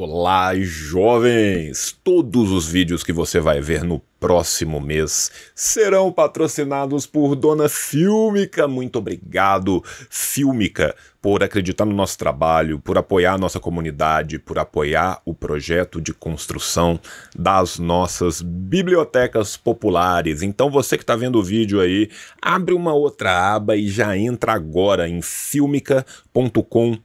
Olá, jovens! Todos os vídeos que você vai ver no próximo mês serão patrocinados por Dona Filmica. Muito obrigado, Filmica, por acreditar no nosso trabalho, por apoiar a nossa comunidade, por apoiar o projeto de construção das nossas bibliotecas populares. Então, você que está vendo o vídeo aí, abre uma outra aba e já entra agora em filmica.com.br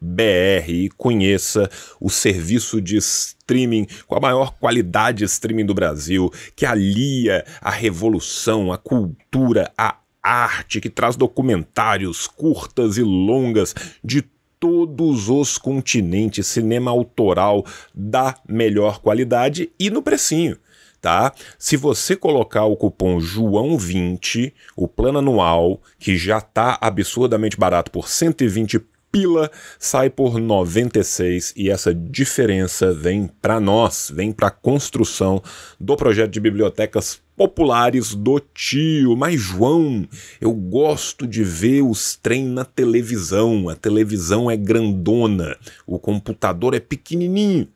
.br e conheça o serviço de streaming com a maior qualidade de streaming do Brasil, que alia a revolução, a cultura, a arte, que traz documentários curtas e longas de todos os continentes, cinema autoral da melhor qualidade e no precinho. Tá? Se você colocar o cupom João20, o plano anual, que já está absurdamente barato por 120 pila sai por 96 e essa diferença vem para nós, vem para a construção do projeto de bibliotecas populares do tio. Mas, João, eu gosto de ver os trem na televisão. A televisão é grandona, o computador é pequenininho.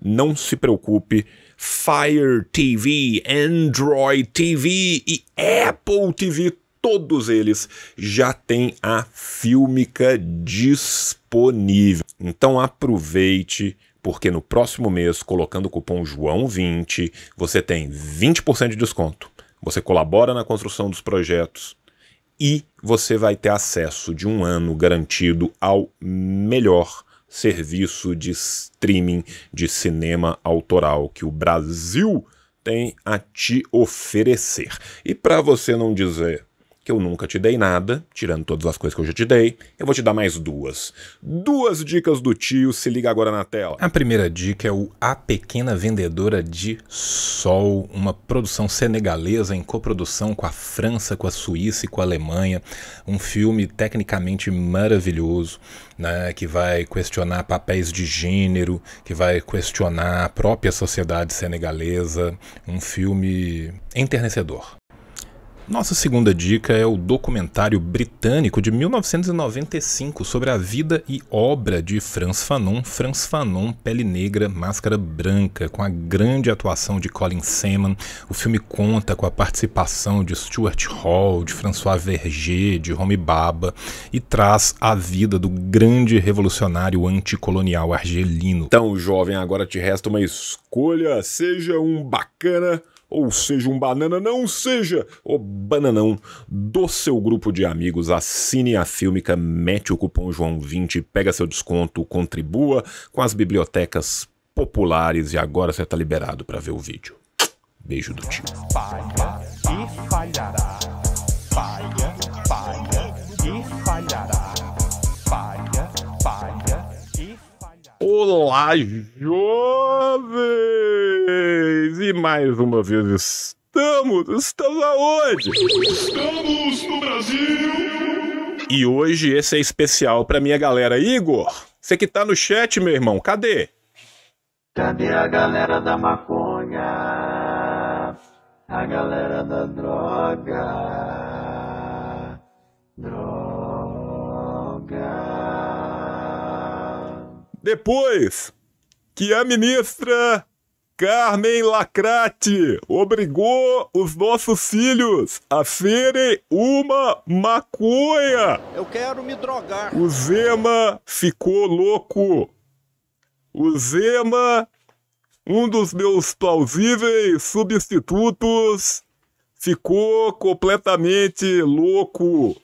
Não se preocupe, Fire TV, Android TV e Apple TV todos eles já têm a Filmica disponível. Então aproveite, porque no próximo mês, colocando o cupom João20, você tem 20% de desconto. Você colabora na construção dos projetos e você vai ter acesso de um ano garantido ao melhor serviço de streaming de cinema autoral que o Brasil tem a te oferecer. E para você não dizer que eu nunca te dei nada, tirando todas as coisas que eu já te dei, eu vou te dar mais duas. Duas dicas do tio, se liga agora na tela. A primeira dica é o A Pequena Vendedora de Sol, uma produção senegalesa em coprodução com a França, com a Suíça e com a Alemanha. Um filme tecnicamente maravilhoso, né, que vai questionar papéis de gênero, que vai questionar a própria sociedade senegalesa. Um filme enternecedor. Nossa segunda dica é o documentário britânico de 1995 sobre a vida e obra de Franz Fanon, Franz Fanon, Pele Negra, Máscara Branca, com a grande atuação de Colin Seman. O filme conta com a participação de Stuart Hall, de François Verger, de Romy Baba e traz a vida do grande revolucionário anticolonial argelino. Então, jovem, agora te resta uma escolha, seja um bacana ou seja um banana, não seja o bananão do seu grupo de amigos. Assine a Filmica, mete o cupom João20, pega seu desconto, contribua com as bibliotecas populares e agora você está liberado para ver o vídeo. Beijo do tio. Olá, jovens! E mais uma vez estamos, estamos aonde? Estamos no Brasil! E hoje esse é especial pra minha galera. Igor, você que tá no chat, meu irmão, cadê? Cadê a galera da maconha? A galera da droga? Depois que a ministra Carmen Lacrate obrigou os nossos filhos a serem uma maconha. Eu quero me drogar. O Zema ficou louco. O Zema, um dos meus plausíveis substitutos, ficou completamente louco.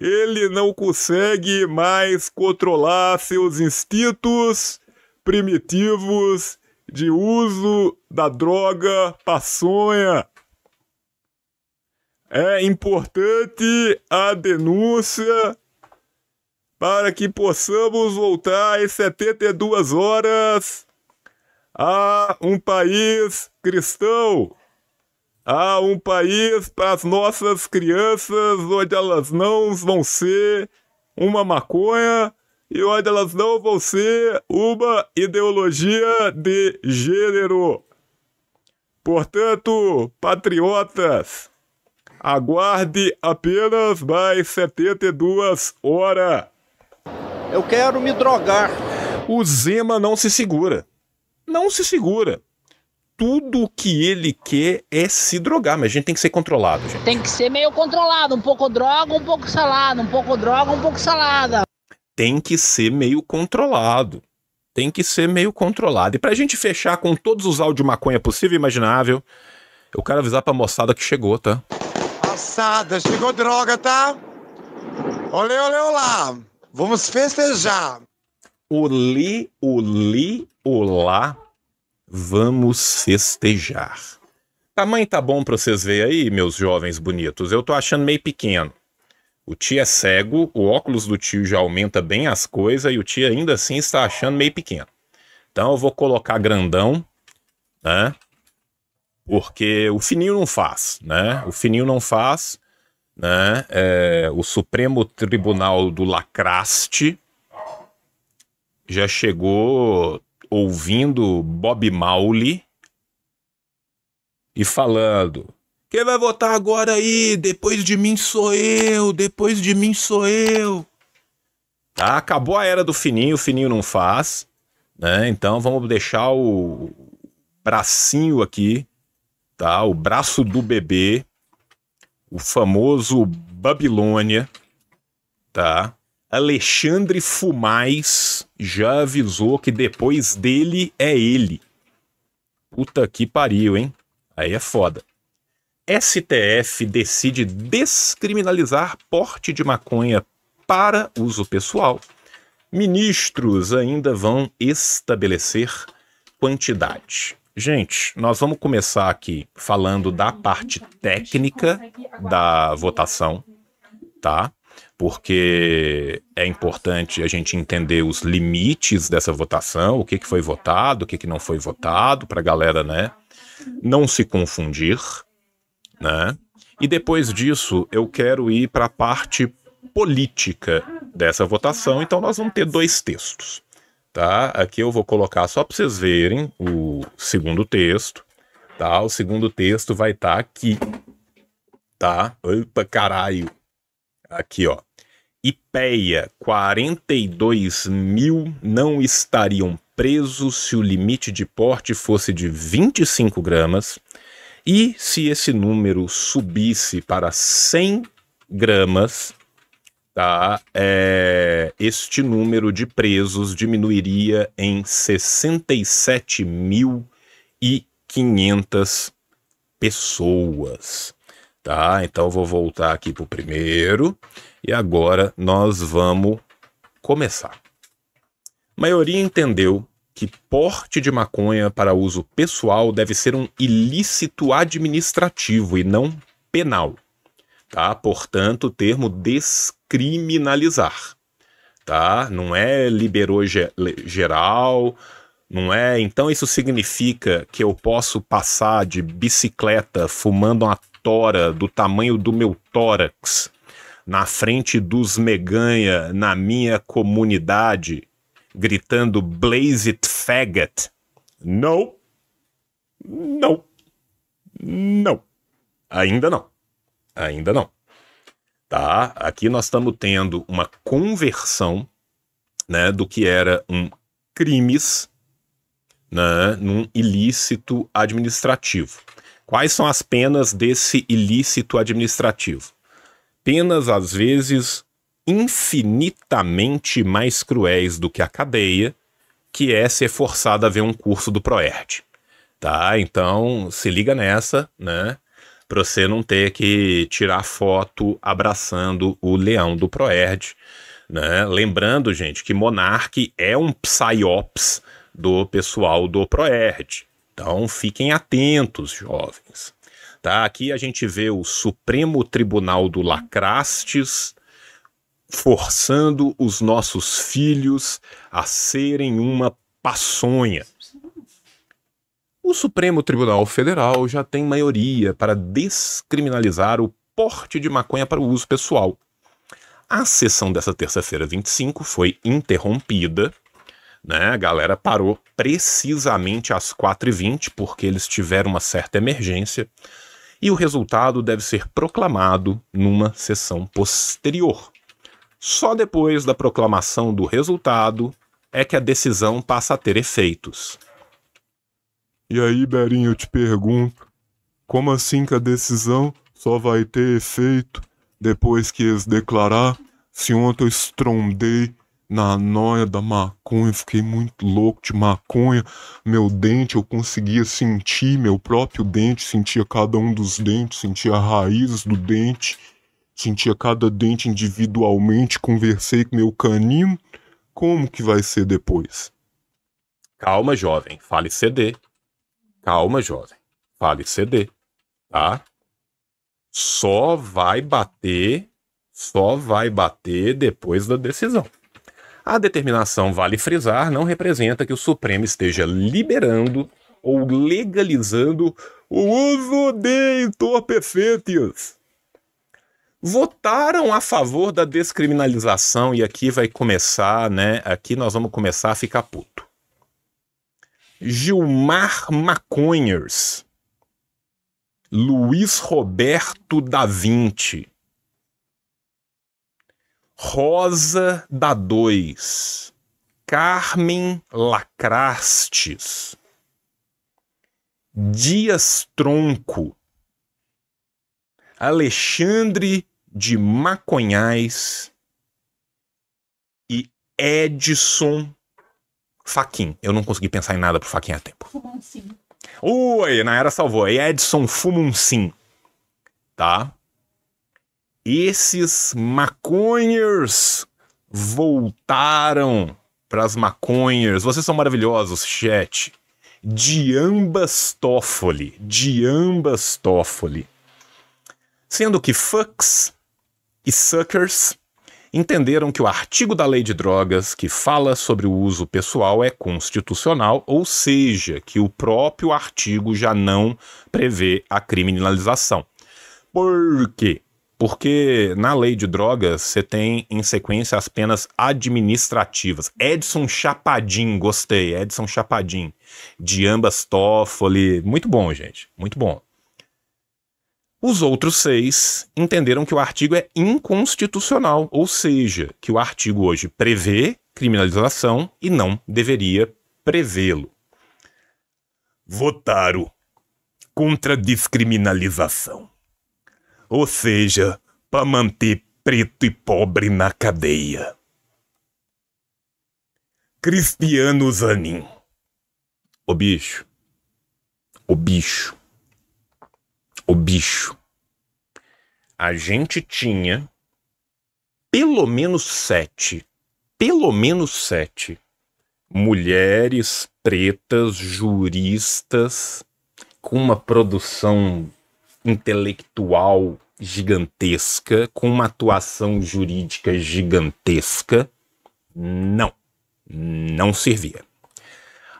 Ele não consegue mais controlar seus instintos primitivos de uso da droga paçonha. É importante a denúncia para que possamos voltar em 72 horas a um país cristão. Há um país para as nossas crianças onde elas não vão ser uma maconha e onde elas não vão ser uma ideologia de gênero. Portanto, patriotas, aguarde apenas mais 72 horas. Eu quero me drogar. O Zema não se segura. Não se segura tudo que ele quer é se drogar, mas a gente tem que ser controlado, gente. Tem que ser meio controlado, um pouco droga, um pouco salada, um pouco droga, um pouco salada. Tem que ser meio controlado. Tem que ser meio controlado. E pra gente fechar com todos os áudios de maconha possível e imaginável, eu quero avisar pra moçada que chegou, tá? Moçada, chegou droga, tá? Olê, olê, olá! Vamos festejar! Olê, olê, olá Vamos festejar. Tamanho tá bom para vocês verem aí, meus jovens bonitos. Eu tô achando meio pequeno. O tio é cego, o óculos do tio já aumenta bem as coisas e o tio ainda assim está achando meio pequeno. Então eu vou colocar grandão, né? Porque o fininho não faz, né? O fininho não faz, né? É, o Supremo Tribunal do Lacraste já chegou ouvindo Bob Mauli e falando: Quem vai votar agora aí? Depois de mim sou eu, depois de mim sou eu. Tá, acabou a era do fininho, o fininho não faz. Né? Então vamos deixar o bracinho aqui, tá? O braço do bebê, o famoso Babilônia, tá? Alexandre Fumais já avisou que depois dele é ele. Puta que pariu, hein? Aí é foda. STF decide descriminalizar porte de maconha para uso pessoal. Ministros ainda vão estabelecer quantidade. Gente, nós vamos começar aqui falando da parte técnica da votação, tá? porque é importante a gente entender os limites dessa votação, o que, que foi votado, o que, que não foi votado, para a galera né, não se confundir. Né? E depois disso, eu quero ir para a parte política dessa votação, então nós vamos ter dois textos. Tá? Aqui eu vou colocar só para vocês verem o segundo texto. Tá? O segundo texto vai estar tá aqui. Tá? Opa, caralho! Aqui, ó. IPEA, 42 mil não estariam presos se o limite de porte fosse de 25 gramas e se esse número subisse para 100 gramas, tá? É, este número de presos diminuiria em 67.500 pessoas. Tá? Então vou voltar aqui para o primeiro e agora nós vamos começar. A maioria entendeu que porte de maconha para uso pessoal deve ser um ilícito administrativo e não penal. Tá? Portanto, o termo descriminalizar. Tá? Não é liberou geral, não é? Então isso significa que eu posso passar de bicicleta fumando uma tora, do tamanho do meu tórax, na frente dos meganha, na minha comunidade, gritando Blaze it faggot. Não. Não. Não. Ainda não. Ainda não. Tá? Aqui nós estamos tendo uma conversão, né, do que era um crimes, né, num ilícito administrativo. Quais são as penas desse ilícito administrativo? Penas, às vezes, infinitamente mais cruéis do que a cadeia, que é ser forçado a ver um curso do ProERD. Tá? Então, se liga nessa, né? Pra você não ter que tirar foto abraçando o leão do ProERD. Né? Lembrando, gente, que Monarque é um psyops do pessoal do ProERD. Então fiquem atentos, jovens. Tá? Aqui a gente vê o Supremo Tribunal do Lacrastes forçando os nossos filhos a serem uma paçonha. O Supremo Tribunal Federal já tem maioria para descriminalizar o porte de maconha para o uso pessoal. A sessão dessa terça-feira 25 foi interrompida né? A galera parou precisamente às 4h20, porque eles tiveram uma certa emergência, e o resultado deve ser proclamado numa sessão posterior. Só depois da proclamação do resultado é que a decisão passa a ter efeitos. E aí, Berinho, eu te pergunto: como assim que a decisão só vai ter efeito depois que eles declarar? Se ontem eu estrondei na noia da maconha, fiquei muito louco de maconha. Meu dente, eu conseguia sentir meu próprio dente, sentia cada um dos dentes, sentia a raiz do dente, sentia cada dente individualmente. Conversei com meu canino. Como que vai ser depois? Calma, jovem, fale CD. Calma, jovem, fale CD, tá? Só vai bater, só vai bater depois da decisão. A determinação, vale frisar, não representa que o Supremo esteja liberando ou legalizando o uso de entorpecentes. Votaram a favor da descriminalização e aqui vai começar, né? Aqui nós vamos começar a ficar puto. Gilmar Maconhers, Luiz Roberto da Vinci, Rosa da Dois, Carmen Lacrastes, Dias Tronco, Alexandre de Maconhais e Edson Faquin. Eu não consegui pensar em nada pro Faquin a tempo. Fumancim. Oi, era salvou. É Edson Fumuncim. Tá? esses maconhers voltaram para as maconhers. Vocês são maravilhosos, chat. De ambas Toffoli, de ambas Toffoli. Sendo que fucks e suckers entenderam que o artigo da lei de drogas que fala sobre o uso pessoal é constitucional, ou seja, que o próprio artigo já não prevê a criminalização. Por quê? Porque na lei de drogas você tem em sequência as penas administrativas. Edson Chapadim, gostei, Edson Chapadim, de ambas Toffoli, muito bom, gente, muito bom. Os outros seis entenderam que o artigo é inconstitucional, ou seja, que o artigo hoje prevê criminalização e não deveria prevê-lo. Votaram contra a descriminalização. Ou seja, para manter preto e pobre na cadeia. Cristiano Zanin. O bicho. O bicho. O bicho. A gente tinha pelo menos sete, pelo menos sete mulheres pretas juristas com uma produção intelectual gigantesca, com uma atuação jurídica gigantesca, não, não servia.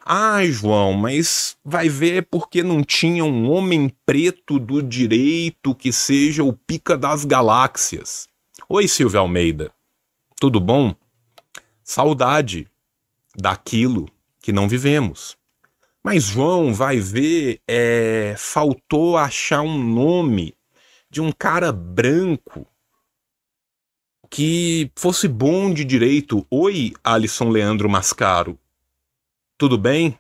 Ah, João, mas vai ver porque não tinha um homem preto do direito que seja o pica das galáxias. Oi, Silvio Almeida. Tudo bom? Saudade daquilo que não vivemos. Mas João vai ver, é, faltou achar um nome de um cara branco que fosse bom de direito. Oi, Alisson Leandro Mascaro. Tudo bem?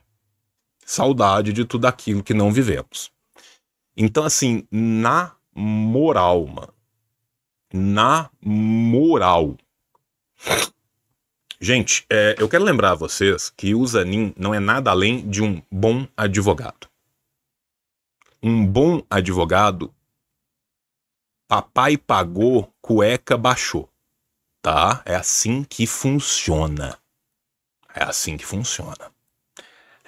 Saudade de tudo aquilo que não vivemos. Então, assim, na moral, mano. Na moral. Gente, é, eu quero lembrar a vocês que o Zanin não é nada além de um bom advogado. Um bom advogado Papai pagou, cueca baixou. Tá? É assim que funciona. É assim que funciona.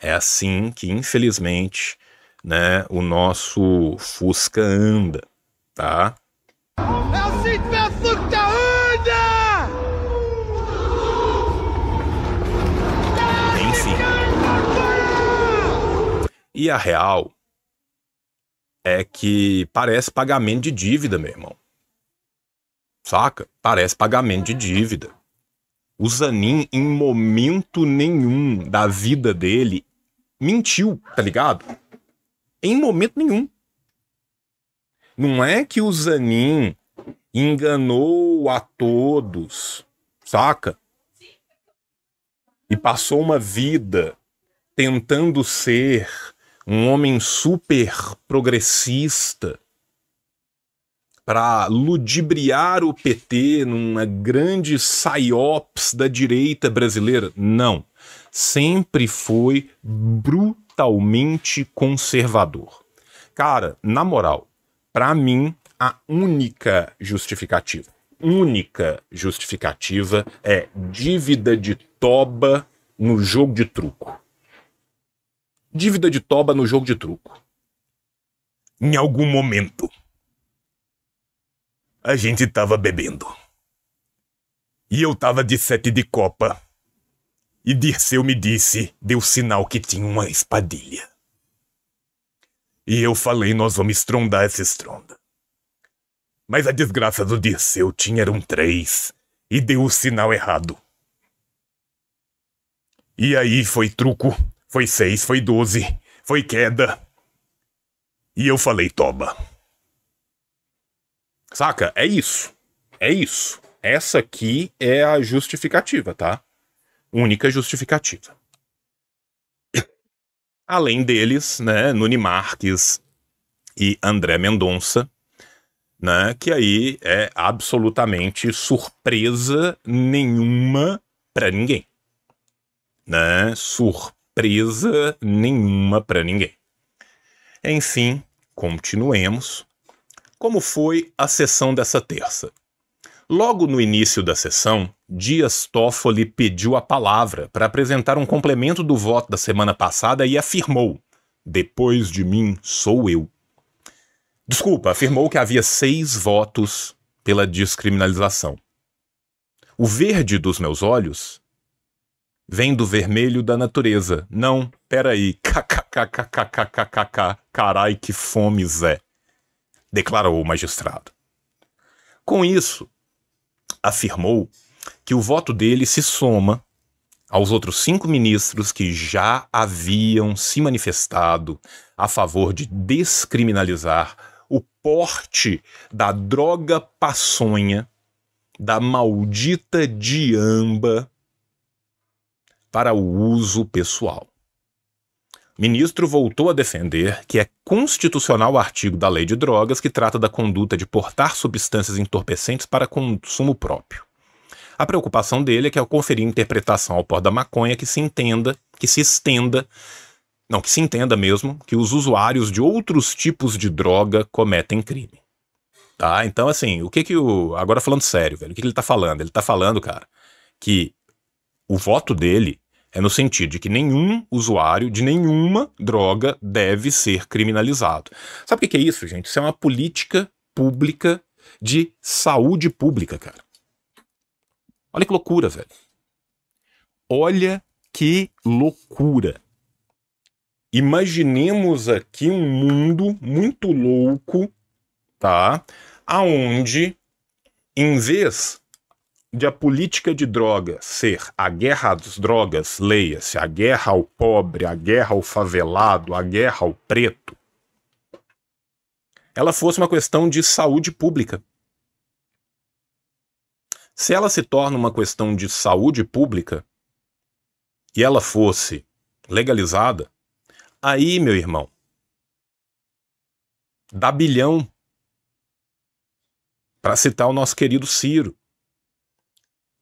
É assim que, infelizmente, né, o nosso Fusca anda, tá? É assim que meu Fusca anda! Enfim. E a real é que parece pagamento de dívida, meu irmão. Saca? Parece pagamento de dívida. O Zanin, em momento nenhum da vida dele, mentiu, tá ligado? Em momento nenhum. Não é que o Zanin enganou a todos, saca? E passou uma vida tentando ser um homem super progressista, para ludibriar o PT numa grande saiops da direita brasileira. Não. Sempre foi brutalmente conservador. Cara, na moral, para mim, a única justificativa, única justificativa é dívida de toba no jogo de truco. Dívida de toba no jogo de truco. Em algum momento, a gente tava bebendo. E eu tava de sete de copa. E Dirceu me disse, deu sinal que tinha uma espadilha. E eu falei, nós vamos estrondar essa estronda. Mas a desgraça do Dirceu tinha um três, e deu o sinal errado. E aí foi truco foi seis, foi doze, foi queda. E eu falei, toba. Saca? É isso. É isso. Essa aqui é a justificativa, tá? Única justificativa. Além deles, né, Nuni Marques e André Mendonça, né, que aí é absolutamente surpresa nenhuma para ninguém. Né? Surpresa surpresa nenhuma para ninguém. Enfim, continuemos. Como foi a sessão dessa terça? Logo no início da sessão, Dias Toffoli pediu a palavra para apresentar um complemento do voto da semana passada e afirmou: Depois de mim sou eu. Desculpa, afirmou que havia seis votos pela descriminalização. O verde dos meus olhos Vem do vermelho da natureza. Não, peraí. KKKKKKKK. Carai, que fome, Zé. Declarou o magistrado. Com isso, afirmou que o voto dele se soma aos outros cinco ministros que já haviam se manifestado a favor de descriminalizar o porte da droga paçonha, da maldita diamba para o uso pessoal. Ministro voltou a defender que é constitucional o artigo da Lei de Drogas que trata da conduta de portar substâncias entorpecentes para consumo próprio. A preocupação dele é que ao conferir interpretação ao pó da maconha que se entenda, que se estenda, não, que se entenda mesmo, que os usuários de outros tipos de droga cometem crime. Tá? Então, assim, o que que o. Agora falando sério, velho, o que, que ele tá falando? Ele tá falando, cara, que o voto dele é no sentido de que nenhum usuário de nenhuma droga deve ser criminalizado. Sabe o que é isso, gente? Isso é uma política pública de saúde pública, cara. Olha que loucura, velho. Olha que loucura. Imaginemos aqui um mundo muito louco, tá? Aonde em vez de a política de droga ser a guerra às drogas, leia-se, a guerra ao pobre, a guerra ao favelado, a guerra ao preto, ela fosse uma questão de saúde pública. Se ela se torna uma questão de saúde pública e ela fosse legalizada, aí, meu irmão, dá bilhão. Para citar o nosso querido Ciro.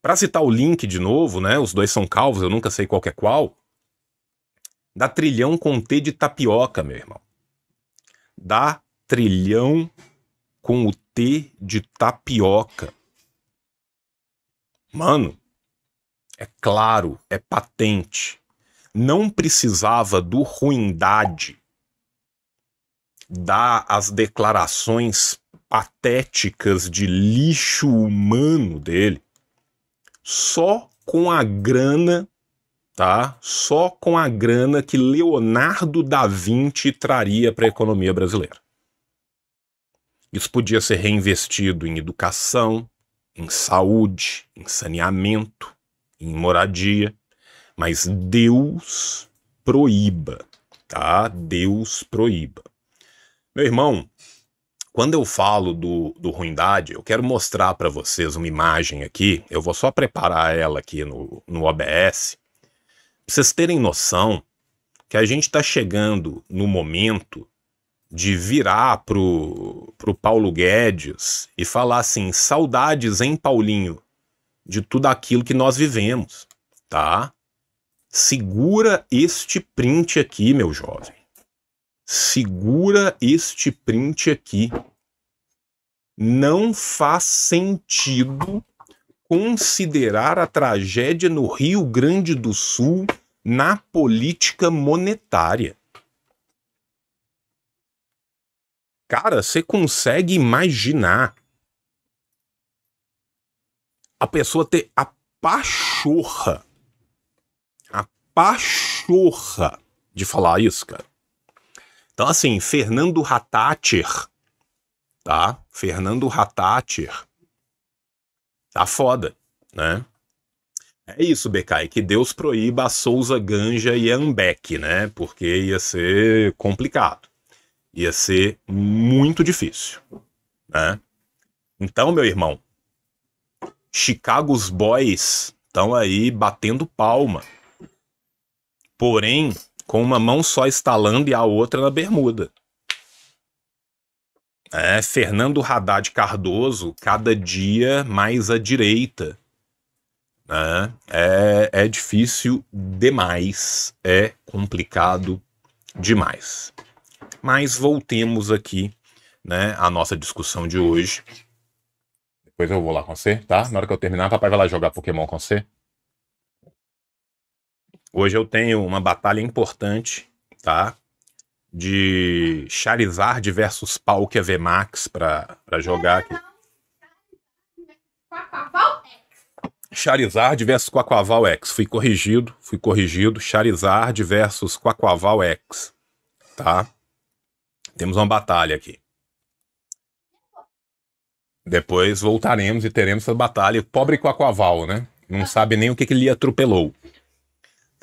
Para citar o link de novo, né? Os dois são calvos, eu nunca sei qual é qual. Dá trilhão com T de tapioca, meu irmão. Dá trilhão com o T de tapioca. Mano, é claro, é patente. Não precisava do ruindade dar as declarações patéticas de lixo humano dele só com a grana, tá? Só com a grana que Leonardo da Vinci traria para a economia brasileira. Isso podia ser reinvestido em educação, em saúde, em saneamento, em moradia, mas Deus proíba, tá? Deus proíba. Meu irmão, quando eu falo do, do Ruindade, eu quero mostrar para vocês uma imagem aqui. Eu vou só preparar ela aqui no, no OBS. Pra vocês terem noção que a gente está chegando no momento de virar pro, pro Paulo Guedes e falar assim, saudades, hein, Paulinho, de tudo aquilo que nós vivemos, tá? Segura este print aqui, meu jovem segura este print aqui. Não faz sentido considerar a tragédia no Rio Grande do Sul na política monetária. Cara, você consegue imaginar a pessoa ter a pachorra, a pachorra de falar isso, cara? Então, assim, Fernando Ratatir, tá? Fernando Ratatir tá foda, né? É isso, Becai, que Deus proíba a Souza Ganja e a Ambeck, né? Porque ia ser complicado. Ia ser muito difícil, né? Então, meu irmão, Chicago's Boys estão aí batendo palma. Porém, com uma mão só estalando e a outra na bermuda. É, Fernando Haddad Cardoso, cada dia mais à direita. Né? É, é difícil demais, é complicado demais. Mas voltemos aqui né, à nossa discussão de hoje. Depois eu vou lá com você, tá? Na hora que eu terminar, papai vai lá jogar Pokémon com você. Hoje eu tenho uma batalha importante, tá? De Charizard versus Palkia é VMAX pra, pra jogar aqui. Charizard versus Quaquaval X. Fui corrigido, fui corrigido. Charizard versus Quaquaval X. Tá? Temos uma batalha aqui. Depois voltaremos e teremos essa batalha. Pobre Quaquaval, né? Não sabe nem o que, que ele atropelou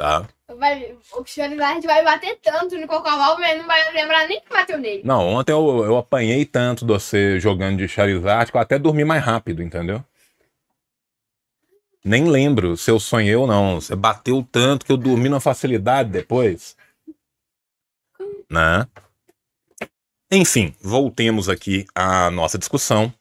tá? Vai, o Charizard vai bater tanto no Cocoval, mas não vai lembrar nem que bateu nele. Não, ontem eu, eu apanhei tanto de você jogando de Charizard que eu até dormi mais rápido, entendeu? Nem lembro se eu sonhei ou não. Você bateu tanto que eu dormi na facilidade depois. Né? Enfim, voltemos aqui à nossa discussão.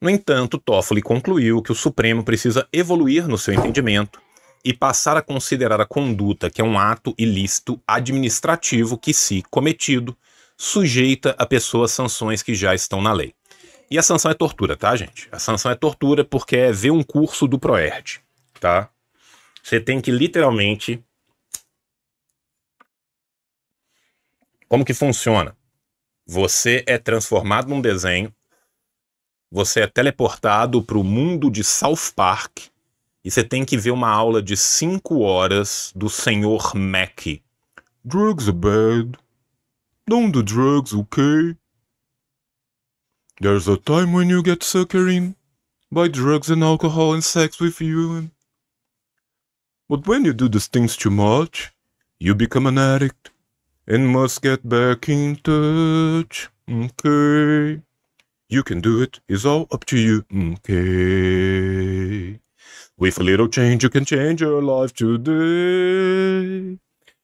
No entanto, Toffoli concluiu que o Supremo precisa evoluir no seu entendimento e passar a considerar a conduta, que é um ato ilícito administrativo que, se cometido, sujeita a pessoa a sanções que já estão na lei. E a sanção é tortura, tá, gente? A sanção é tortura porque é ver um curso do Proerd, tá? Você tem que literalmente. Como que funciona? Você é transformado num desenho, você é teleportado para o mundo de South Park e você tem que ver uma aula de 5 horas do senhor Mac. Drugs are bad. Don't do drugs, okay? There's a time when you get sucker in by drugs and alcohol and sex with you. But when you do these things too much, you become an addict and must get back in touch, okay? You can do it, it's all up to you, okay? With a little change you can change your life today.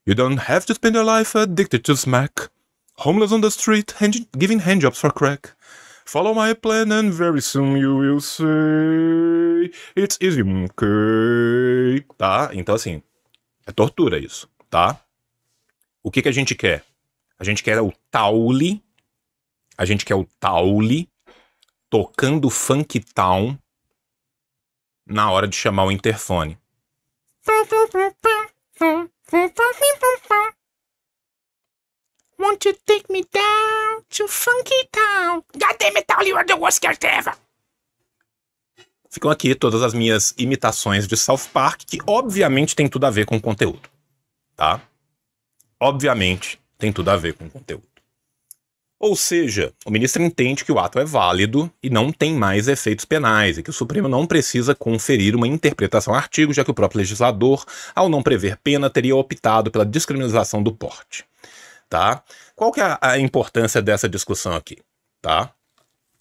You don't have to spend your life addicted to smack. Homeless on the street, hand, giving handjobs for crack. Follow my plan and very soon you will see It's easy, okay. Tá? Então assim, é tortura isso, tá? O que que a gente quer? A gente quer o taule, a gente quer o taule tocando funk town na hora de chamar o interfone. Won't you take me down to Funky Town? all you are the worst Ficam aqui todas as minhas imitações de South Park, que obviamente tem tudo a ver com o conteúdo, tá? Obviamente tem tudo a ver com o conteúdo. Ou seja, o ministro entende que o ato é válido e não tem mais efeitos penais, e que o Supremo não precisa conferir uma interpretação ao artigo, já que o próprio legislador, ao não prever pena, teria optado pela descriminalização do porte. Tá? Qual que é a importância dessa discussão aqui? Tá?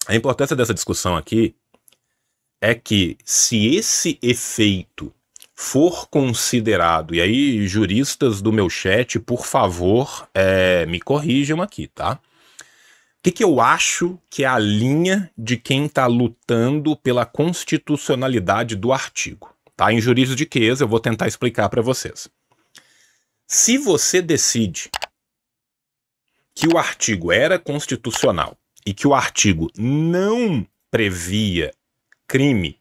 A importância dessa discussão aqui é que se esse efeito for considerado, e aí juristas do meu chat, por favor, é, me corrijam aqui, tá? O que, que, eu acho que é a linha de quem está lutando pela constitucionalidade do artigo? Tá? Em juridiqueza, eu vou tentar explicar para vocês. Se você decide que o artigo era constitucional e que o artigo não previa crime,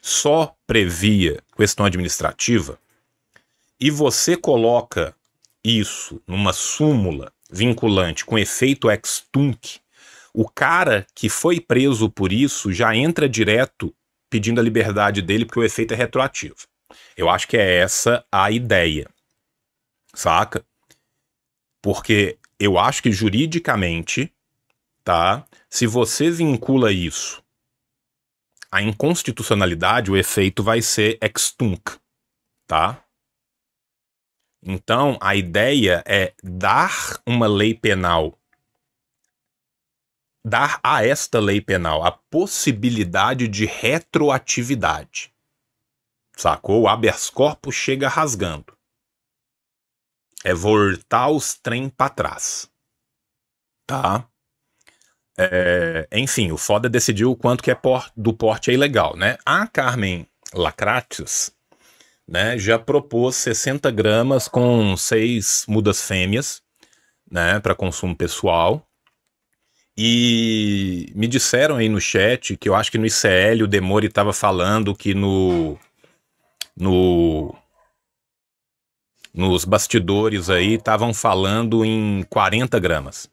só previa questão administrativa, e você coloca isso numa súmula vinculante com efeito ex tunc, o cara que foi preso por isso já entra direto pedindo a liberdade dele porque o efeito é retroativo. Eu acho que é essa a ideia. Saca? Porque eu acho que juridicamente, tá? Se você vincula isso à inconstitucionalidade, o efeito vai ser ex tunc, tá? Então, a ideia é dar uma lei penal, dar a esta lei penal a possibilidade de retroatividade. Sacou? O habeas corpus chega rasgando. É voltar os trem para trás. Tá? É, enfim, o Foda é decidiu o quanto que é por, do porte é ilegal, né? A ah, Carmen Lacratius, né, já propôs 60 gramas com seis mudas fêmeas, né, para consumo pessoal. E me disseram aí no chat que eu acho que no ICL o Demore estava falando que no no nos bastidores aí estavam falando em 40 gramas.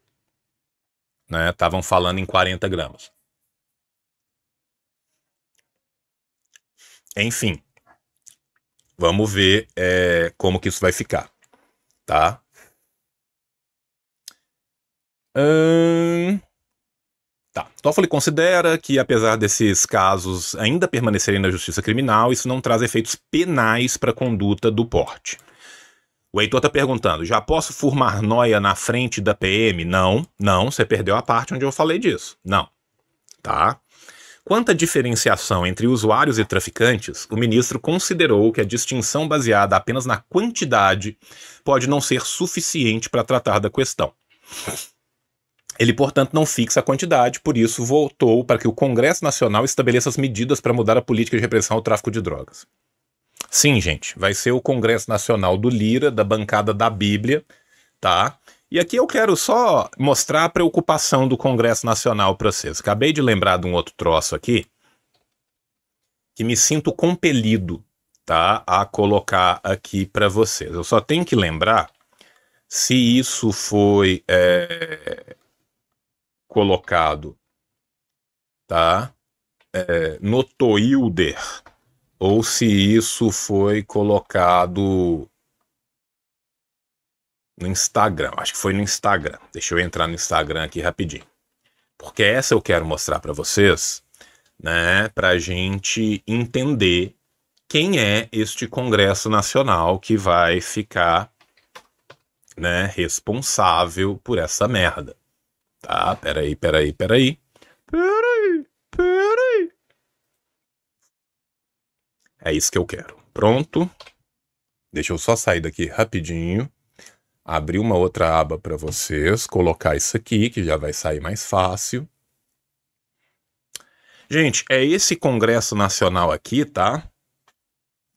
Né? Estavam falando em 40 gramas. Enfim. Vamos ver é, como que isso vai ficar, tá? Hum... Tá. Toffoli então considera que, apesar desses casos ainda permanecerem na justiça criminal, isso não traz efeitos penais para a conduta do porte. O Heitor está perguntando: já posso formar noia na frente da PM? Não, não, você perdeu a parte onde eu falei disso. Não. Tá? Quanto à diferenciação entre usuários e traficantes, o ministro considerou que a distinção baseada apenas na quantidade pode não ser suficiente para tratar da questão. Ele, portanto, não fixa a quantidade, por isso voltou para que o Congresso Nacional estabeleça as medidas para mudar a política de repressão ao tráfico de drogas. Sim, gente, vai ser o Congresso Nacional do Lira, da bancada da Bíblia, tá? E aqui eu quero só mostrar a preocupação do Congresso Nacional para vocês. Acabei de lembrar de um outro troço aqui, que me sinto compelido tá, a colocar aqui para vocês. Eu só tenho que lembrar se isso foi é, colocado tá, é, no Toilder ou se isso foi colocado no Instagram. Acho que foi no Instagram. Deixa eu entrar no Instagram aqui rapidinho. Porque essa eu quero mostrar para vocês, né, para a gente entender quem é este Congresso Nacional que vai ficar, né, responsável por essa merda. Tá, peraí, peraí, peraí. Peraí, peraí. É isso que eu quero. Pronto. Deixa eu só sair daqui rapidinho abrir uma outra aba para vocês, colocar isso aqui, que já vai sair mais fácil. Gente, é esse Congresso Nacional aqui, tá?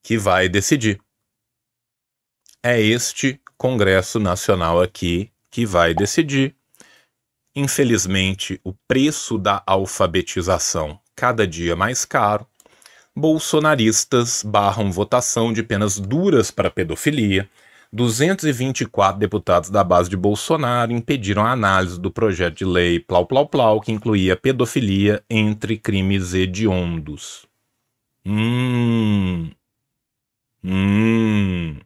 Que vai decidir. É este Congresso Nacional aqui que vai decidir. Infelizmente, o preço da alfabetização cada dia mais caro. Bolsonaristas barram votação de penas duras para pedofilia. 224 deputados da base de Bolsonaro impediram a análise do projeto de lei Plau Plau Plau, que incluía pedofilia entre crimes hediondos. Hum. Hum.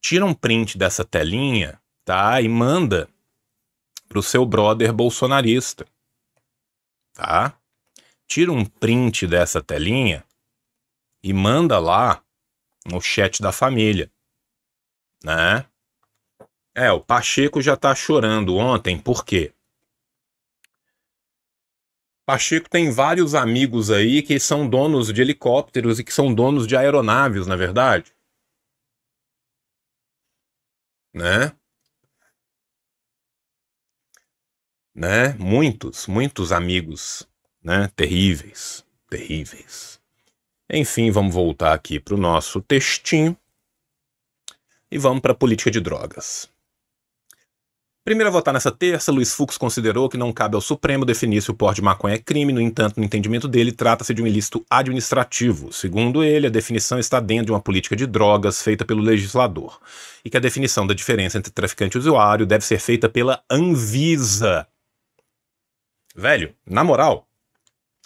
Tira um print dessa telinha, tá? E manda pro seu brother bolsonarista. Tá? Tira um print dessa telinha e manda lá no chat da família né? É, o Pacheco já tá chorando ontem, por quê? Pacheco tem vários amigos aí que são donos de helicópteros e que são donos de aeronaves, na é verdade. Né? Né? Muitos, muitos amigos, né? Terríveis, terríveis. Enfim, vamos voltar aqui para o nosso textinho. E vamos para a política de drogas. Primeiro a votar nessa terça, Luiz Fux considerou que não cabe ao Supremo definir se o porte de maconha é crime, no entanto, no entendimento dele, trata-se de um ilícito administrativo. Segundo ele, a definição está dentro de uma política de drogas feita pelo legislador, e que a definição da diferença entre traficante e usuário deve ser feita pela Anvisa. Velho, na moral,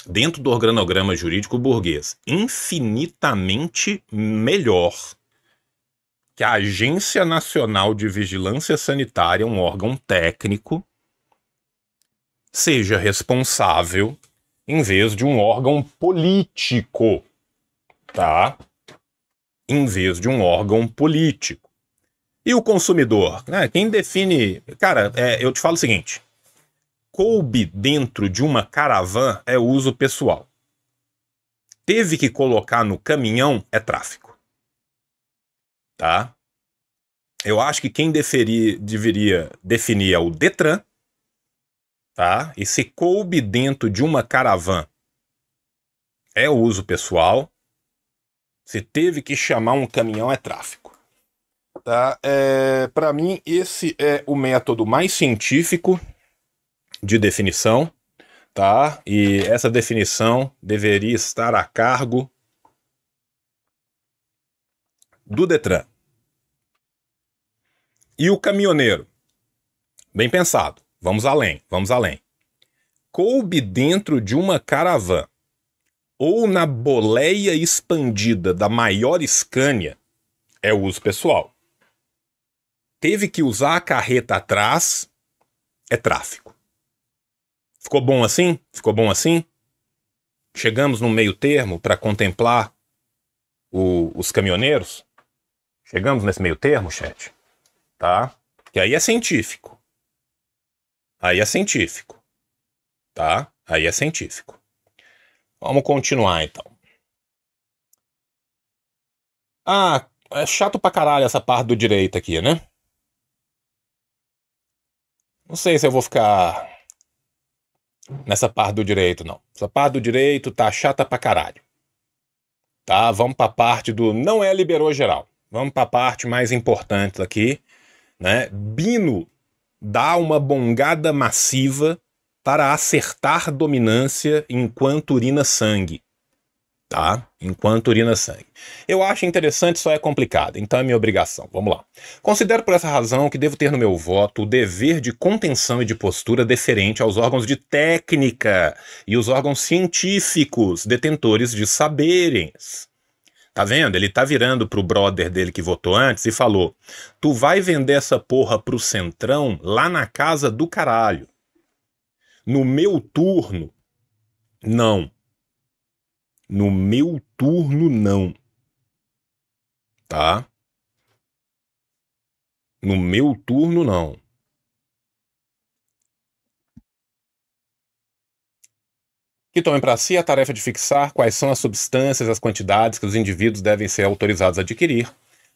dentro do organograma jurídico burguês, infinitamente melhor que a Agência Nacional de Vigilância Sanitária, um órgão técnico, seja responsável em vez de um órgão político, tá? Em vez de um órgão político. E o consumidor, né? Quem define. Cara, é, eu te falo o seguinte: coube dentro de uma caravana é uso pessoal. Teve que colocar no caminhão é tráfico tá? Eu acho que quem deferir, deveria definir é o Detran, tá? E se coube dentro de uma caravana é o uso pessoal. Se teve que chamar um caminhão é tráfico, tá? É, Para mim esse é o método mais científico de definição, tá? E essa definição deveria estar a cargo do Detran. E o caminhoneiro? Bem pensado. Vamos além, vamos além. Coube dentro de uma caravana ou na boleia expandida da maior Scania é o uso pessoal. Teve que usar a carreta atrás é tráfico. Ficou bom assim? Ficou bom assim? Chegamos no meio termo para contemplar o, os caminhoneiros? Chegamos nesse meio termo, chat? Tá? Que aí é científico. Aí é científico. Tá? Aí é científico. Vamos continuar então. Ah, é chato pra caralho essa parte do direito aqui, né? Não sei se eu vou ficar nessa parte do direito, não. Essa parte do direito tá chata pra caralho. Tá? Vamos pra parte do não é liberou geral. Vamos para a parte mais importante aqui, né? Bino dá uma bongada massiva para acertar dominância enquanto urina sangue, tá? Enquanto urina sangue. Eu acho interessante, só é complicado, então é minha obrigação. Vamos lá. Considero por essa razão que devo ter no meu voto o dever de contenção e de postura deferente aos órgãos de técnica e os órgãos científicos detentores de saberes. Tá vendo? Ele tá virando pro brother dele que votou antes e falou: Tu vai vender essa porra pro Centrão lá na casa do caralho. No meu turno, não. No meu turno, não. Tá? No meu turno, não. que tomem para si a tarefa de fixar quais são as substâncias, as quantidades que os indivíduos devem ser autorizados a adquirir,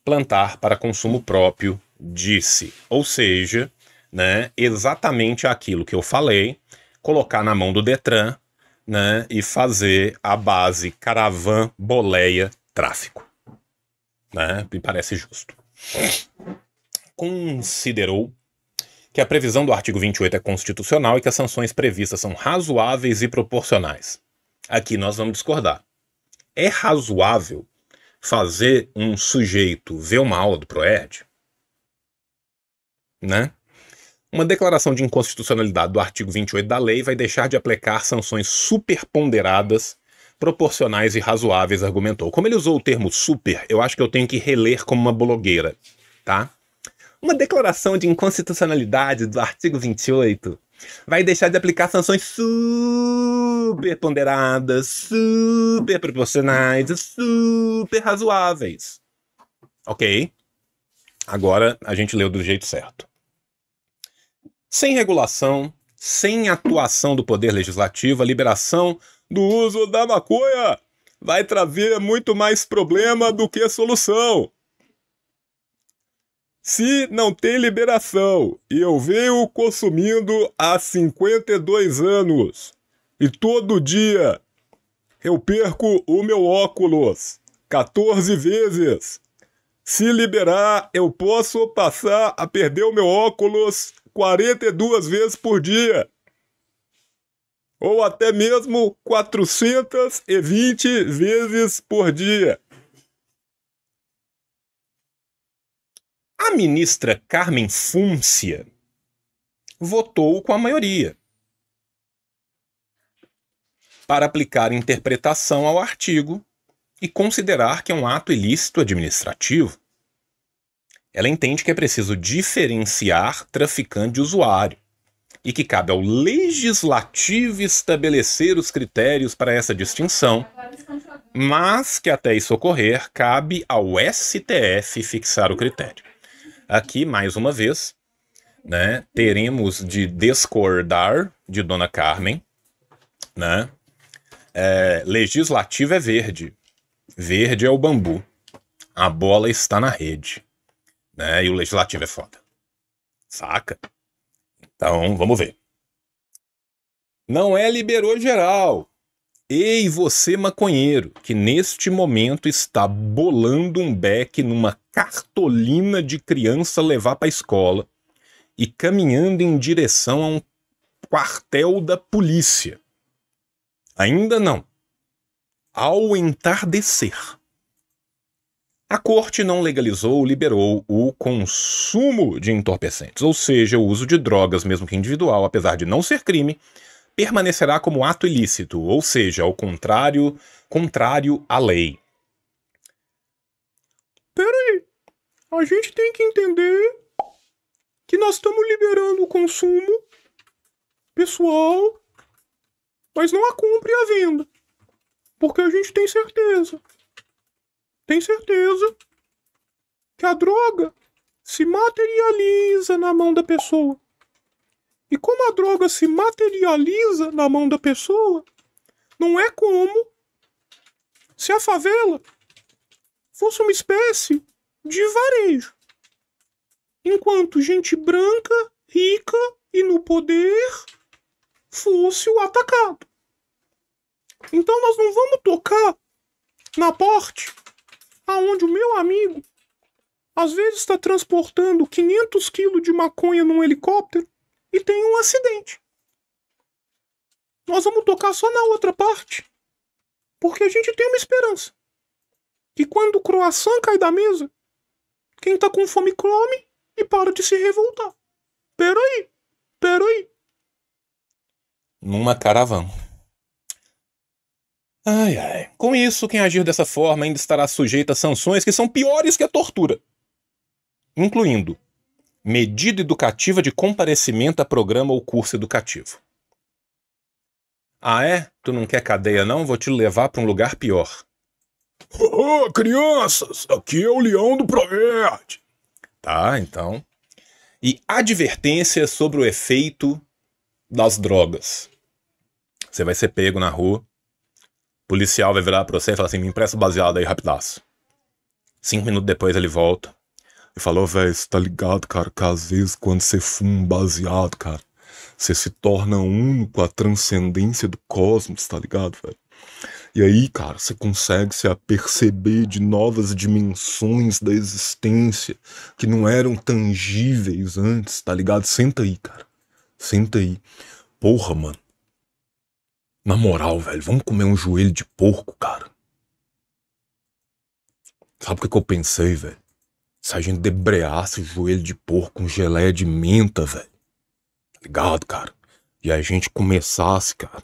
plantar para consumo próprio, disse. Ou seja, né, exatamente aquilo que eu falei, colocar na mão do Detran né, e fazer a base caravan, boleia, tráfico. Né, me parece justo. Considerou que a previsão do artigo 28 é constitucional e que as sanções previstas são razoáveis e proporcionais. Aqui nós vamos discordar. É razoável fazer um sujeito ver uma aula do ProERD? Né? Uma declaração de inconstitucionalidade do artigo 28 da lei vai deixar de aplicar sanções superponderadas, proporcionais e razoáveis, argumentou. Como ele usou o termo super, eu acho que eu tenho que reler como uma blogueira, tá? uma declaração de inconstitucionalidade do artigo 28 vai deixar de aplicar sanções super ponderadas, super proporcionais, super razoáveis. Ok? Agora a gente leu do jeito certo. Sem regulação, sem atuação do poder legislativo, a liberação do uso da maconha vai trazer muito mais problema do que solução se não tem liberação e eu venho consumindo há 52 anos e todo dia eu perco o meu óculos 14 vezes. Se liberar, eu posso passar a perder o meu óculos 42 vezes por dia. Ou até mesmo 420 vezes por dia. A ministra Carmen Fúncia votou com a maioria para aplicar interpretação ao artigo e considerar que é um ato ilícito administrativo. Ela entende que é preciso diferenciar traficante e usuário e que cabe ao legislativo estabelecer os critérios para essa distinção, mas que até isso ocorrer, cabe ao STF fixar o critério. Aqui, mais uma vez, né, teremos de discordar de Dona Carmen, né? É, legislativo é verde, verde é o bambu, a bola está na rede, né? E o legislativo é foda, saca? Então, vamos ver. Não é liberou geral. Ei, você maconheiro, que neste momento está bolando um beck numa cartolina de criança levar para a escola e caminhando em direção a um quartel da polícia. Ainda não. Ao entardecer. A corte não legalizou ou liberou o consumo de entorpecentes, ou seja, o uso de drogas, mesmo que individual, apesar de não ser crime, permanecerá como ato ilícito, ou seja, ao contrário, contrário à lei. Peraí, a gente tem que entender que nós estamos liberando o consumo pessoal, mas não a compra e a venda. Porque a gente tem certeza. Tem certeza que a droga se materializa na mão da pessoa. E como a droga se materializa na mão da pessoa, não é como se a favela fosse uma espécie de varejo. Enquanto gente branca, rica e no poder fosse o atacado. Então nós não vamos tocar na porte aonde o meu amigo às vezes está transportando 500 quilos de maconha num helicóptero e tem um acidente. Nós vamos tocar só na outra parte, porque a gente tem uma esperança. Que quando o croissant cai da mesa, quem tá com fome come e para de se revoltar. Peraí, peraí. Numa caravana. Ai, ai. Com isso, quem agir dessa forma ainda estará sujeito a sanções que são piores que a tortura. Incluindo medida educativa de comparecimento a programa ou curso educativo. Ah é? Tu não quer cadeia não? Vou te levar para um lugar pior. Oh, crianças, aqui é o leão do Proverde. Tá, então. E advertência sobre o efeito das drogas. Você vai ser pego na rua, policial vai virar pra você e falar assim: me empresta baseado aí rapidaço. Cinco minutos depois ele volta e falou: velho, você tá ligado, cara, que às vezes quando você fuma um baseado, cara, você se torna um com a transcendência do cosmos, tá ligado, velho? E aí, cara, você consegue se aperceber de novas dimensões da existência que não eram tangíveis antes, tá ligado? Senta aí, cara. Senta aí. Porra, mano. Na moral, velho, vamos comer um joelho de porco, cara. Sabe o que, que eu pensei, velho? Se a gente debreasse o joelho de porco com geleia de menta, velho. Tá ligado, cara? E a gente começasse, cara,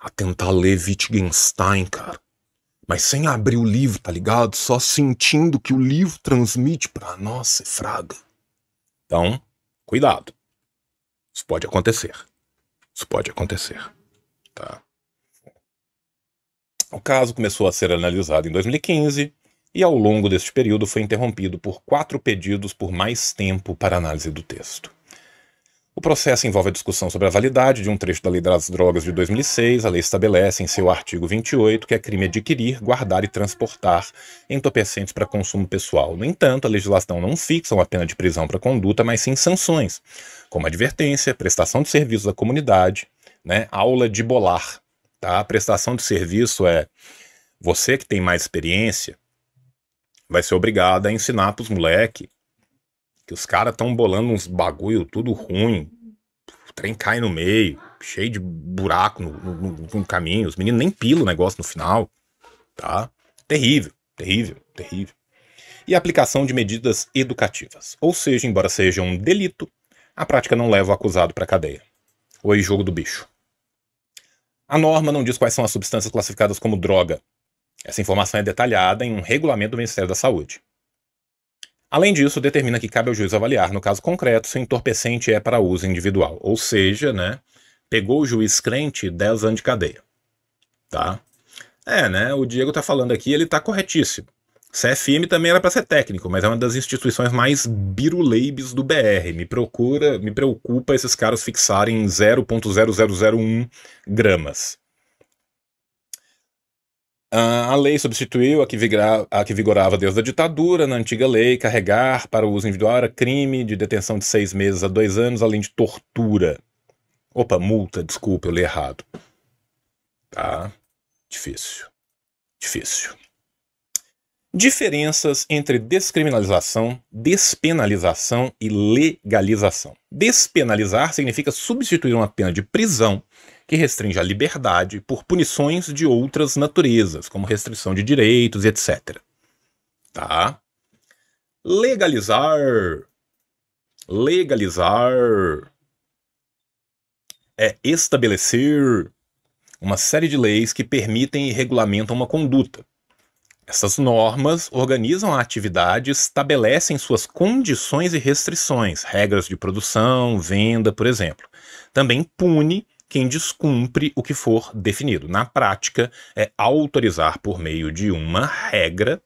a tentar ler Wittgenstein, cara. Mas sem abrir o livro, tá ligado? Só sentindo que o livro transmite pra nossa fraga. Então, cuidado. Isso pode acontecer. Isso pode acontecer. Tá? O caso começou a ser analisado em 2015 e, ao longo deste período, foi interrompido por quatro pedidos por mais tempo para análise do texto. O processo envolve a discussão sobre a validade de um trecho da Lei das Drogas de 2006. A lei estabelece, em seu artigo 28, que é crime adquirir, guardar e transportar entorpecentes para consumo pessoal. No entanto, a legislação não fixa uma pena de prisão para conduta, mas sim sanções, como advertência, prestação de serviços à comunidade, né, aula de bolar. Tá? A prestação de serviço é você que tem mais experiência vai ser obrigado a ensinar para os moleques que os caras estão bolando uns bagulho tudo ruim. O trem cai no meio, cheio de buraco no, no, no caminho. Os meninos nem pilam o negócio no final. Tá? Terrível, terrível, terrível. E a aplicação de medidas educativas. Ou seja, embora seja um delito, a prática não leva o acusado para a cadeia. Oi, jogo do bicho. A norma não diz quais são as substâncias classificadas como droga. Essa informação é detalhada em um regulamento do Ministério da Saúde. Além disso, determina que cabe ao juiz avaliar, no caso concreto, se o entorpecente é para uso individual. Ou seja, né, pegou o juiz crente, 10 anos de cadeia. Tá? É, né, o Diego tá falando aqui, ele tá corretíssimo. CFM também era para ser técnico, mas é uma das instituições mais biruleibes do BR. Me procura, me preocupa esses caras fixarem 0.0001 gramas. Ah, a lei substituiu a que, vigra, a que vigorava desde a ditadura. Na antiga lei, carregar para uso individual era crime de detenção de seis meses a dois anos, além de tortura. Opa, multa, desculpa, eu li errado. Tá? Difícil. Difícil. Diferenças entre descriminalização, despenalização e legalização. Despenalizar significa substituir uma pena de prisão que restringe a liberdade por punições de outras naturezas, como restrição de direitos, etc. Tá? Legalizar. Legalizar é estabelecer uma série de leis que permitem e regulamentam uma conduta. Essas normas organizam a atividade, estabelecem suas condições e restrições, regras de produção, venda, por exemplo. Também pune quem descumpre o que for definido. Na prática, é autorizar por meio de uma regra.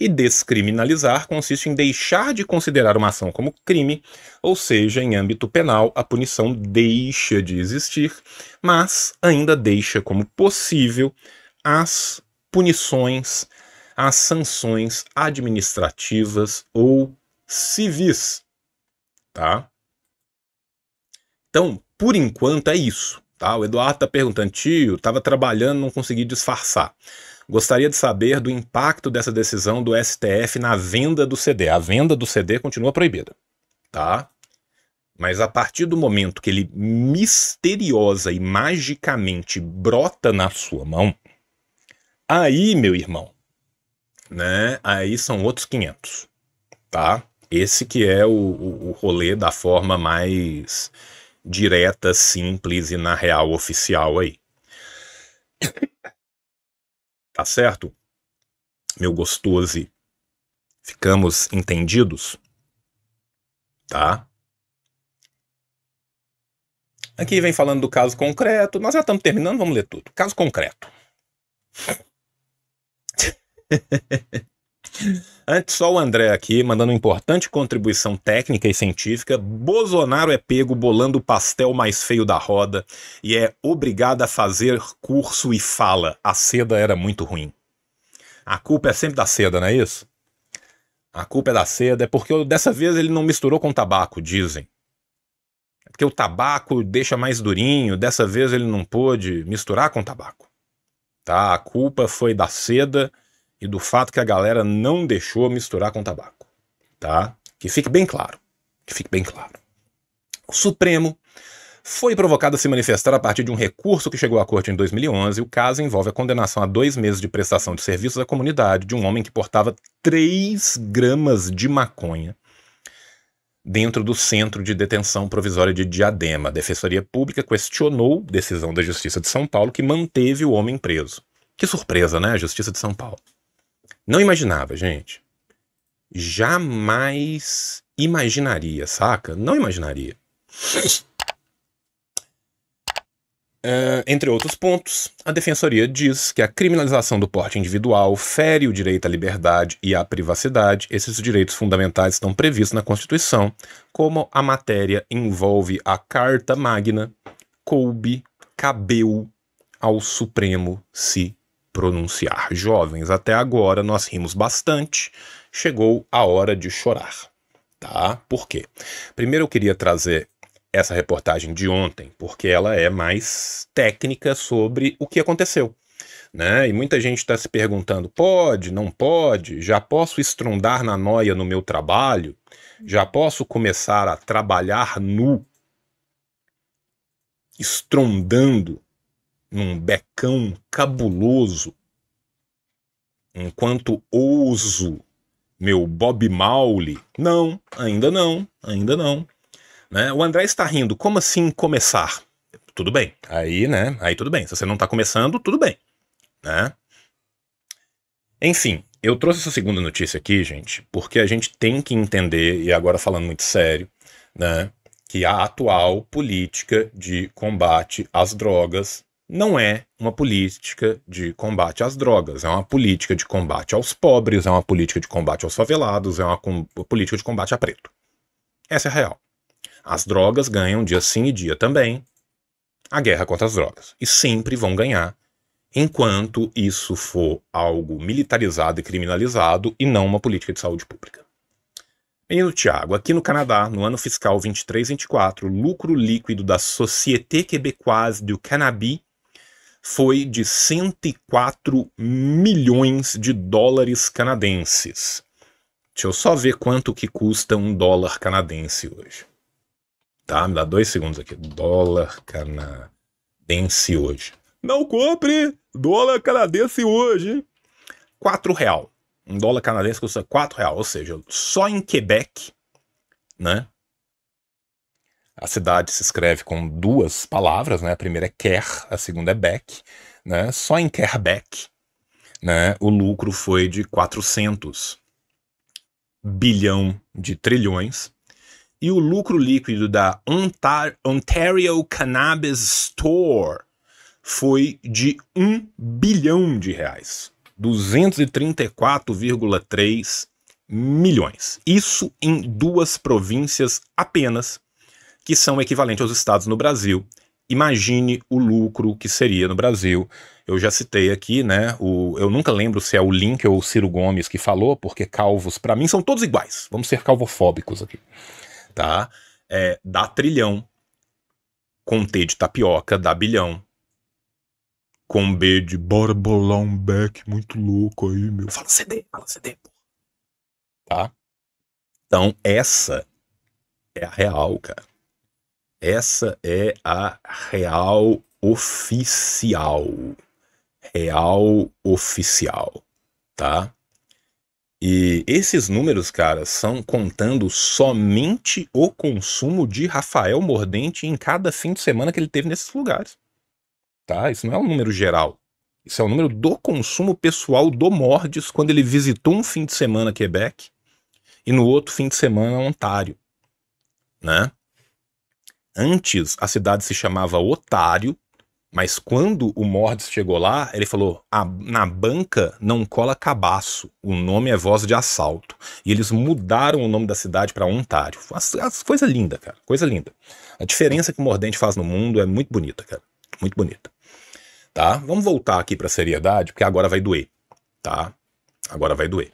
E descriminalizar consiste em deixar de considerar uma ação como crime, ou seja, em âmbito penal, a punição deixa de existir, mas ainda deixa como possível as punições, as sanções administrativas ou civis, tá? Então, por enquanto é isso. Tá? O Eduardo está perguntando, tio, estava trabalhando, não consegui disfarçar. Gostaria de saber do impacto dessa decisão do STF na venda do CD. A venda do CD continua proibida, tá? Mas a partir do momento que ele misteriosa e magicamente brota na sua mão, aí, meu irmão, né? Aí são outros 500, tá? Esse que é o, o, o rolê da forma mais direta, simples e na real oficial aí. tá certo? Meu gostoso, ficamos entendidos? Tá? Aqui vem falando do caso concreto. Nós já estamos terminando, vamos ler tudo. Caso concreto. Antes, só o André aqui, mandando importante contribuição técnica e científica. Bolsonaro é pego bolando o pastel mais feio da roda e é obrigado a fazer curso e fala. A seda era muito ruim. A culpa é sempre da seda, não é isso? A culpa é da seda, é porque dessa vez ele não misturou com tabaco, dizem. É porque o tabaco deixa mais durinho, dessa vez ele não pôde misturar com tabaco. Tá? A culpa foi da seda e do fato que a galera não deixou misturar com tabaco, tá? Que fique bem claro, que fique bem claro. O Supremo foi provocado a se manifestar a partir de um recurso que chegou à corte em 2011. O caso envolve a condenação a dois meses de prestação de serviços à comunidade de um homem que portava 3 gramas de maconha dentro do Centro de Detenção Provisória de Diadema. A Defensoria Pública questionou decisão da Justiça de São Paulo que manteve o homem preso. Que surpresa, né? A Justiça de São Paulo. Não imaginava, gente. Jamais imaginaria, saca? Não imaginaria. Uh, entre outros pontos, a defensoria diz que a criminalização do porte individual fere o direito à liberdade e à privacidade. Esses direitos fundamentais estão previstos na Constituição, como a matéria envolve a Carta Magna, coube, cabeu ao Supremo se pronunciar. Jovens, até agora nós rimos bastante, chegou a hora de chorar. Tá? Por quê? Primeiro eu queria trazer essa reportagem de ontem, porque ela é mais técnica sobre o que aconteceu. Né? E muita gente está se perguntando: pode, não pode? Já posso estrondar na noia no meu trabalho? Já posso começar a trabalhar nu? Estrondando num becão cabuloso, enquanto ouso meu Bob Maule. Não, ainda não, ainda não. Né? O André está rindo. Como assim começar? Tudo bem. Aí, né? Aí tudo bem. Se você não está começando, tudo bem. Né? Enfim, eu trouxe essa segunda notícia aqui, gente, porque a gente tem que entender, e agora falando muito sério, né, que a atual política de combate às drogas não é uma política de combate às drogas, é uma política de combate aos pobres, é uma política de combate aos favelados, é uma política de combate a preto. Essa é a real. As drogas ganham dia sim e dia também a guerra contra as drogas. E sempre vão ganhar enquanto isso for algo militarizado e criminalizado e não uma política de saúde pública. Menino Tiago, aqui no Canadá, no ano fiscal 23-24, o lucro líquido da Société Québécoise du Cannabis foi de 104 milhões de dólares canadenses. Deixa eu só ver quanto que custa um dólar canadense hoje. Tá? Me dá dois segundos aqui. Dólar canadense hoje. Não compre dólar canadense hoje. Quatro real. Um dólar canadense custa quatro real. Ou seja, só em Quebec, né? A cidade se escreve com duas palavras, né? A primeira é Ker, a segunda é Beck, né? Só em Beck, né? O lucro foi de 400 bilhão de trilhões e o lucro líquido da Ontario Cannabis Store foi de 1 bilhão de reais, 234,3 milhões. Isso em duas províncias apenas que são equivalentes aos estados no Brasil. Imagine o lucro que seria no Brasil. Eu já citei aqui, né? O, eu nunca lembro se é o Link ou o Ciro Gomes que falou, porque calvos, para mim, são todos iguais. Vamos ser calvofóbicos aqui. Tá? É, dá trilhão. Com T de tapioca, dá bilhão. Com B de bora bolar um back muito louco aí, meu. Fala CD, fala CD, pô. Tá? Então, essa é a real, cara. Essa é a real oficial. Real oficial, tá? E esses números, cara, são contando somente o consumo de Rafael Mordente em cada fim de semana que ele teve nesses lugares. Tá? Isso não é um número geral. Isso é o um número do consumo pessoal do Mordes quando ele visitou um fim de semana Quebec e no outro fim de semana Ontário, né? Antes, a cidade se chamava Otário, mas quando o Mordes chegou lá, ele falou: na banca não cola cabaço, o nome é voz de assalto. E eles mudaram o nome da cidade para Ontário. coisa linda, cara, coisa linda. A diferença que o Mordente faz no mundo é muito bonita, cara, muito bonita. Tá? Vamos voltar aqui para a seriedade, porque agora vai doer, tá? Agora vai doer.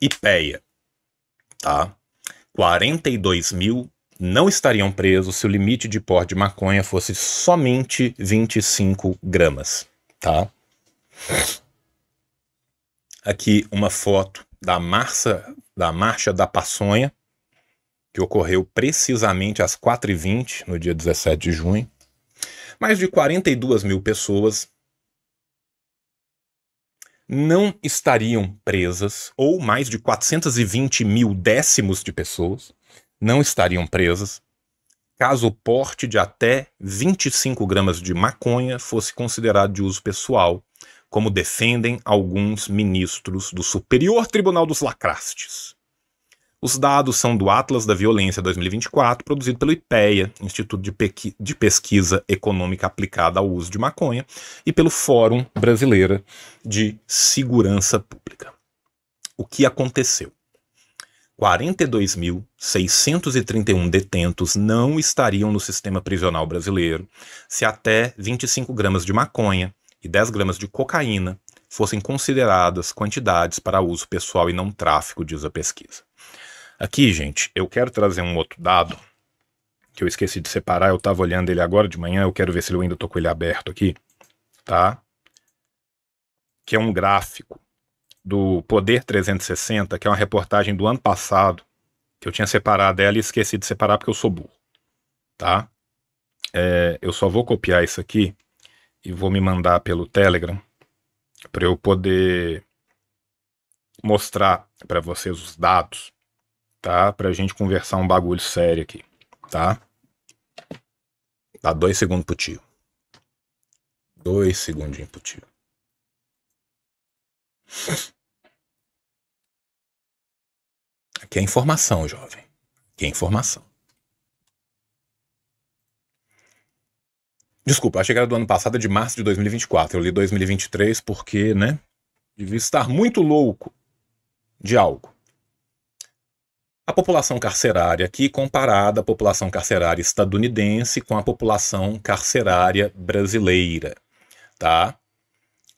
Ipeia, tá? 42 mil não estariam presos se o limite de porte de maconha fosse somente 25 gramas, tá? Aqui uma foto da marcha da, marcha da Paçonha, que ocorreu precisamente às 4h20, no dia 17 de junho. Mais de 42 mil pessoas não estariam presas, ou mais de 420 mil décimos de pessoas, não estariam presas caso o porte de até 25 gramas de maconha fosse considerado de uso pessoal, como defendem alguns ministros do Superior Tribunal dos Lacrastes. Os dados são do Atlas da Violência 2024, produzido pelo IPEA, Instituto de, de Pesquisa Econômica Aplicada ao Uso de Maconha, e pelo Fórum Brasileira de Segurança Pública. O que aconteceu? 42.631 detentos não estariam no sistema prisional brasileiro se até 25 gramas de maconha e 10 gramas de cocaína fossem consideradas quantidades para uso pessoal e não tráfico, diz a pesquisa. Aqui, gente, eu quero trazer um outro dado que eu esqueci de separar, eu estava olhando ele agora de manhã, eu quero ver se eu ainda estou com ele aberto aqui, tá? Que é um gráfico do Poder 360, que é uma reportagem do ano passado, que eu tinha separado ela e esqueci de separar porque eu sou burro, tá? É, eu só vou copiar isso aqui e vou me mandar pelo Telegram para eu poder mostrar para vocês os dados, tá? Para a gente conversar um bagulho sério aqui, tá? Dá dois segundos pro tio. Dois segundinhos pro tio. que é informação, jovem. Que é informação. Desculpa, achei que era do ano passado, é de março de 2024. Eu li 2023 porque, né? Devia estar muito louco de algo. A população carcerária aqui comparada à população carcerária estadunidense com a população carcerária brasileira, tá?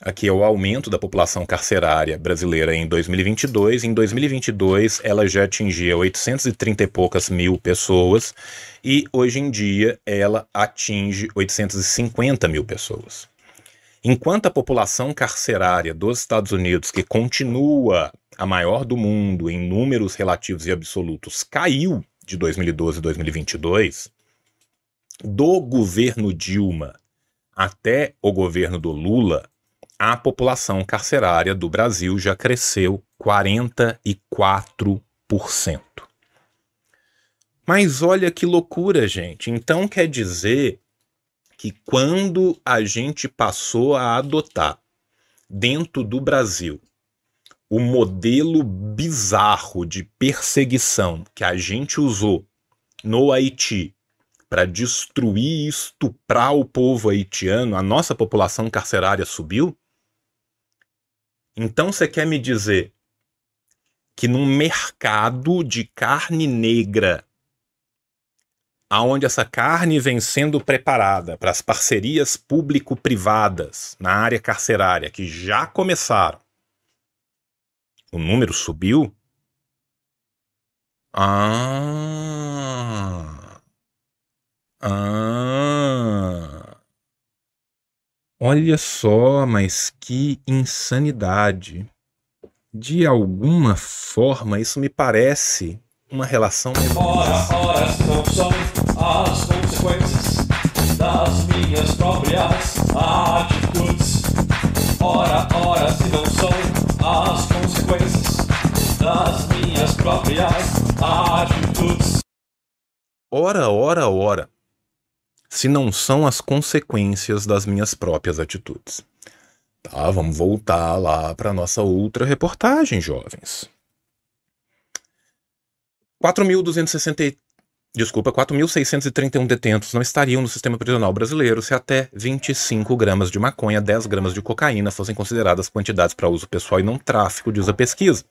Aqui é o aumento da população carcerária brasileira em 2022. Em 2022, ela já atingia 830 e poucas mil pessoas e hoje em dia ela atinge 850 mil pessoas. Enquanto a população carcerária dos Estados Unidos, que continua a maior do mundo em números relativos e absolutos, caiu de 2012 a 2022, do governo Dilma até o governo do Lula, a população carcerária do Brasil já cresceu 44%. Mas olha que loucura, gente. Então quer dizer que quando a gente passou a adotar dentro do Brasil o modelo bizarro de perseguição que a gente usou no Haiti para destruir e estuprar o povo haitiano, a nossa população carcerária subiu? Então você quer me dizer que num mercado de carne negra, aonde essa carne vem sendo preparada para as parcerias público-privadas na área carcerária que já começaram, o número subiu? Ah. Ah. Olha só, mas que insanidade. De alguma forma, isso me parece uma relação. Ora, ora, são as consequências das minhas próprias atitudes. Ora, ora, se não são as consequências das minhas próprias atitudes. Ora, ora, ora se não são as consequências das minhas próprias atitudes. Tá, vamos voltar lá para nossa outra reportagem, jovens. 4.260 Desculpa, 4.631 detentos não estariam no sistema prisional brasileiro se até 25 gramas de maconha, 10 gramas de cocaína fossem consideradas quantidades para uso pessoal e não tráfico, diz a pesquisa.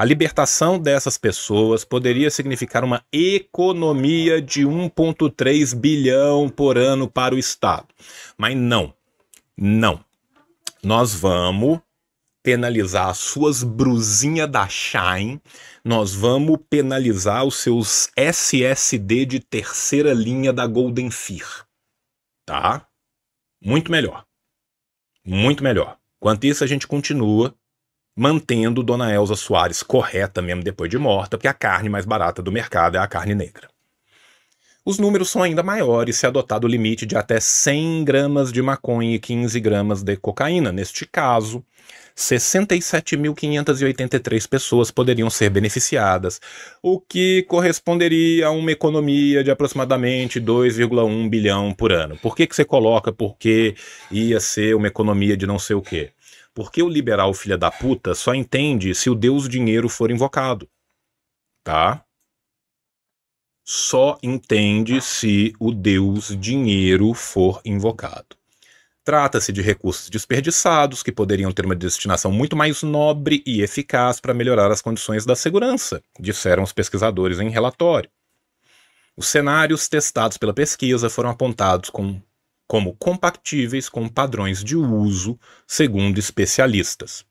A libertação dessas pessoas poderia significar uma economia de 1,3 bilhão por ano para o Estado. Mas não, não. Nós vamos penalizar as suas brusinhas da Shine, nós vamos penalizar os seus SSD de terceira linha da Golden Fear. Tá? Muito melhor. Muito melhor. Quanto isso, a gente continua mantendo Dona Elsa Soares correta mesmo depois de morta, porque a carne mais barata do mercado é a carne negra. Os números são ainda maiores se adotado o limite de até 100 gramas de maconha e 15 gramas de cocaína. Neste caso, 67.583 pessoas poderiam ser beneficiadas, o que corresponderia a uma economia de aproximadamente 2,1 bilhão por ano. Por que, que você coloca porque ia ser uma economia de não sei o quê? Porque o liberal filha da puta só entende se o Deus dinheiro for invocado. Tá? Só entende se o Deus dinheiro for invocado. Trata-se de recursos desperdiçados que poderiam ter uma destinação muito mais nobre e eficaz para melhorar as condições da segurança, disseram os pesquisadores em relatório. Os cenários testados pela pesquisa foram apontados com como compatíveis com padrões de uso, segundo especialistas.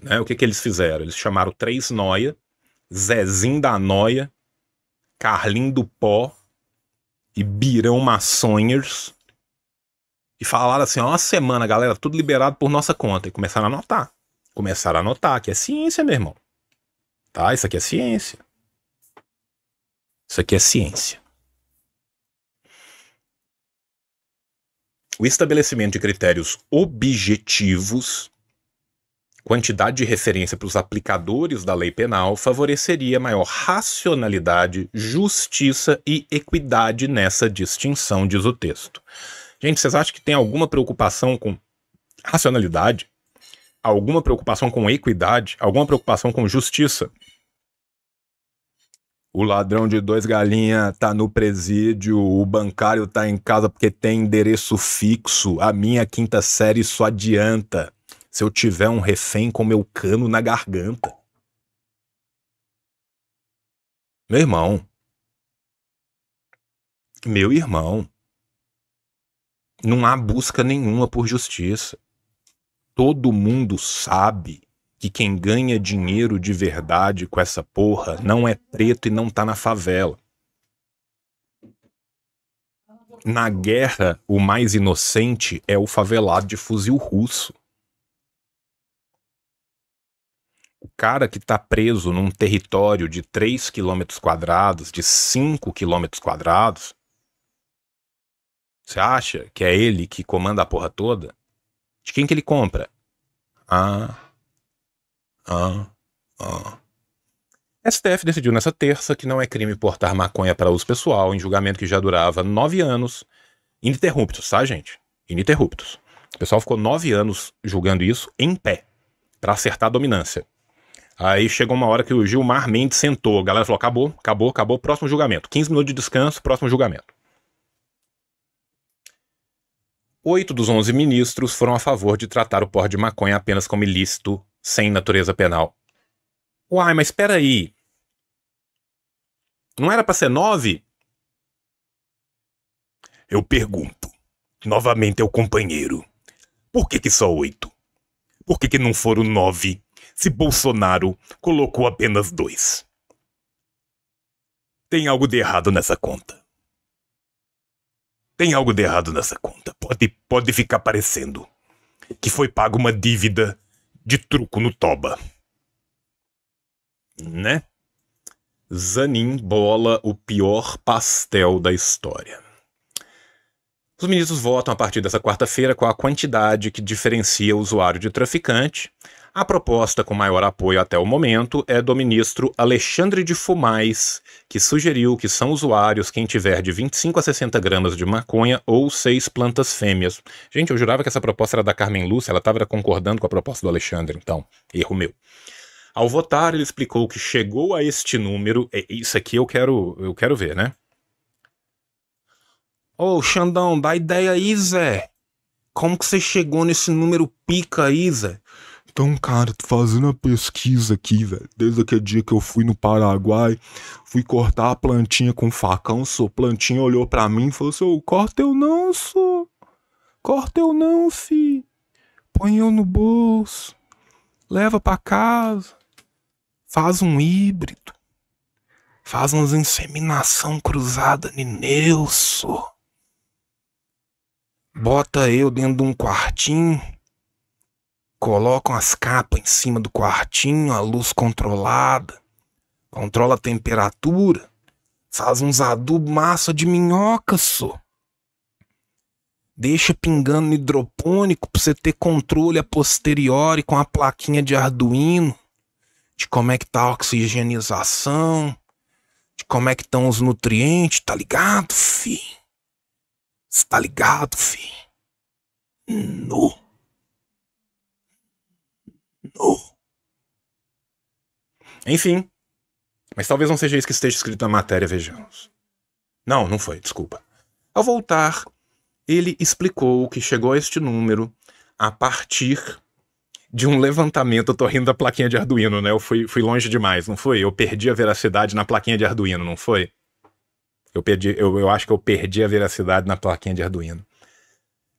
Né? O que, que eles fizeram? Eles chamaram três noia, Zezinho da Noia, Carlinho do Pó e Birão Maçonhers e falaram assim: ó, uma semana, galera, tudo liberado por nossa conta. E começaram a anotar. Começaram a anotar que é ciência, meu irmão. Tá? Isso aqui é ciência. Isso aqui é ciência. o estabelecimento de critérios objetivos, quantidade de referência para os aplicadores da lei penal, favoreceria maior racionalidade, justiça e equidade nessa distinção, diz o texto. Gente, vocês acham que tem alguma preocupação com racionalidade? Alguma preocupação com equidade? Alguma preocupação com justiça? o ladrão de dois galinha tá no presídio, o bancário tá em casa porque tem endereço fixo, a minha quinta série só adianta se eu tiver um refém com meu cano na garganta. Meu irmão. Meu irmão. Não há busca nenhuma por justiça. Todo mundo sabe que quem ganha dinheiro de verdade com essa porra não é preto e não tá na favela. Na guerra, o mais inocente é o favelado de fuzil russo. O cara que está preso num território de 3 km quadrados, de 5 km quadrados, você acha que é ele que comanda a porra toda? De quem que ele compra? Ah, ah, ah. STF decidiu nessa terça que não é crime portar maconha para uso pessoal em julgamento que já durava nove anos, ininterruptos, tá, gente? Ininterruptos. O pessoal ficou nove anos julgando isso em pé, para acertar a dominância. Aí chegou uma hora que o Gilmar Mendes sentou, a galera falou: acabou, acabou, acabou, próximo julgamento. 15 minutos de descanso, próximo julgamento. Oito dos onze ministros foram a favor de tratar o porte de maconha apenas como ilícito sem natureza penal. Uai, mas espera aí. Não era para ser nove? Eu pergunto, novamente ao companheiro, por que, que só oito? Por que, que não foram nove se Bolsonaro colocou apenas dois? Tem algo de errado nessa conta. Tem algo de errado nessa conta. Pode, pode ficar parecendo que foi paga uma dívida de truco no toba. Né? Zanin bola o pior pastel da história. Os ministros votam a partir dessa quarta-feira qual a quantidade que diferencia o usuário de traficante a proposta com maior apoio até o momento é do ministro Alexandre de Fumais, que sugeriu que são usuários quem tiver de 25 a 60 gramas de maconha ou seis plantas fêmeas. Gente, eu jurava que essa proposta era da Carmen Lúcia, ela estava concordando com a proposta do Alexandre, então, erro meu. Ao votar, ele explicou que chegou a este número. É, isso aqui eu quero, eu quero ver, né? Ô, oh, Xandão, dá ideia aí, Zé. Como que você chegou nesse número pica aí, Zé? Então, cara, tô fazendo a pesquisa aqui, velho, desde aquele dia que eu fui no Paraguai, fui cortar a plantinha com facão, sou plantinha olhou para mim e falou assim, corta eu não, sou, corta eu não, fi, põe eu no bolso, leva para casa, faz um híbrido, faz umas inseminação cruzada de Nelson, bota eu dentro de um quartinho, colocam as capas em cima do quartinho, a luz controlada, controla a temperatura, faz uns adubo massa de minhoca, só. Deixa pingando no hidropônico para você ter controle a posteriori com a plaquinha de Arduino, de como é que tá a oxigenização, de como é que estão os nutrientes, tá ligado, fi? Cê tá ligado, fi? No. Enfim. Mas talvez não seja isso que esteja escrito na matéria, vejamos. Não, não foi, desculpa. Ao voltar, ele explicou que chegou a este número a partir de um levantamento. Eu tô rindo da plaquinha de Arduino, né? Eu fui, fui longe demais, não foi? Eu perdi a veracidade na plaquinha de Arduino, não foi? Eu, perdi, eu, eu acho que eu perdi a veracidade na plaquinha de Arduino.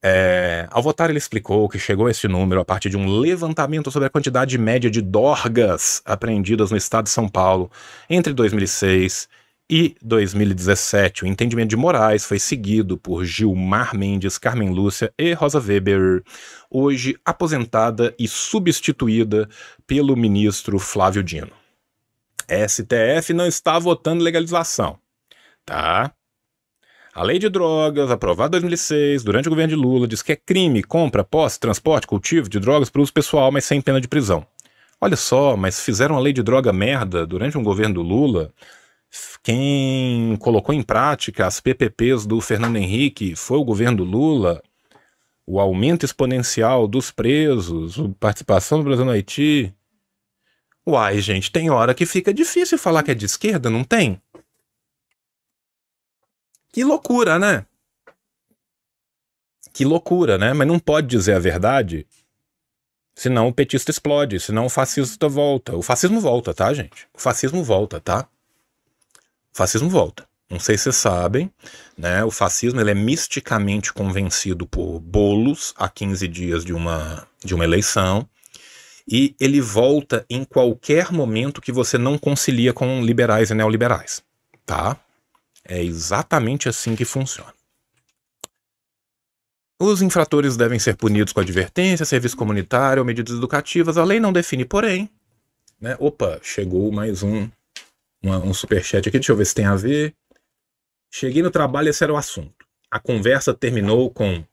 É, ao votar, ele explicou que chegou a esse número a partir de um levantamento sobre a quantidade média de dorgas apreendidas no estado de São Paulo entre 2006 e 2017. O entendimento de Moraes foi seguido por Gilmar Mendes, Carmen Lúcia e Rosa Weber, hoje aposentada e substituída pelo ministro Flávio Dino. STF não está votando legalização, tá? A lei de drogas, aprovada em 2006, durante o governo de Lula, diz que é crime compra, posse, transporte, cultivo de drogas para uso pessoal, mas sem pena de prisão. Olha só, mas fizeram a lei de droga merda durante um governo do Lula. Quem colocou em prática as PPPs do Fernando Henrique foi o governo do Lula. O aumento exponencial dos presos, a participação do Brasil no Haiti. Uai, gente, tem hora que fica difícil falar que é de esquerda, não tem? Que loucura, né? Que loucura, né? Mas não pode dizer a verdade, senão o petista explode, senão o fascista volta. O fascismo volta, tá, gente? O fascismo volta, tá? O fascismo volta. Não sei se vocês sabem, né? O fascismo ele é misticamente convencido por bolos a 15 dias de uma, de uma eleição. E ele volta em qualquer momento que você não concilia com liberais e neoliberais, tá? É exatamente assim que funciona. Os infratores devem ser punidos com advertência, serviço comunitário ou medidas educativas. A lei não define, porém. Né? Opa, chegou mais um, uma, um superchat aqui. Deixa eu ver se tem a ver. Cheguei no trabalho, esse era o assunto. A conversa terminou com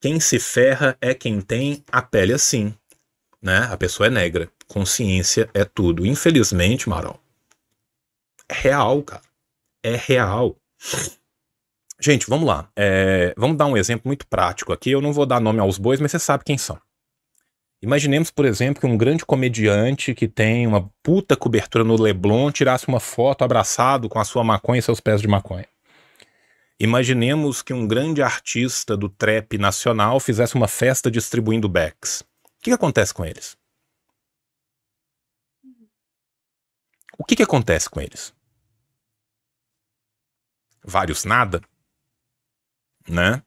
quem se ferra é quem tem a pele assim. Né? A pessoa é negra. Consciência é tudo. Infelizmente, Marol. É real, cara é real. Gente, vamos lá. É, vamos dar um exemplo muito prático aqui. Eu não vou dar nome aos bois, mas você sabe quem são. Imaginemos, por exemplo, que um grande comediante que tem uma puta cobertura no Leblon tirasse uma foto abraçado com a sua maconha e seus pés de maconha. Imaginemos que um grande artista do trap nacional fizesse uma festa distribuindo backs. O que, que acontece com eles? O que, que acontece com eles? vários nada, né?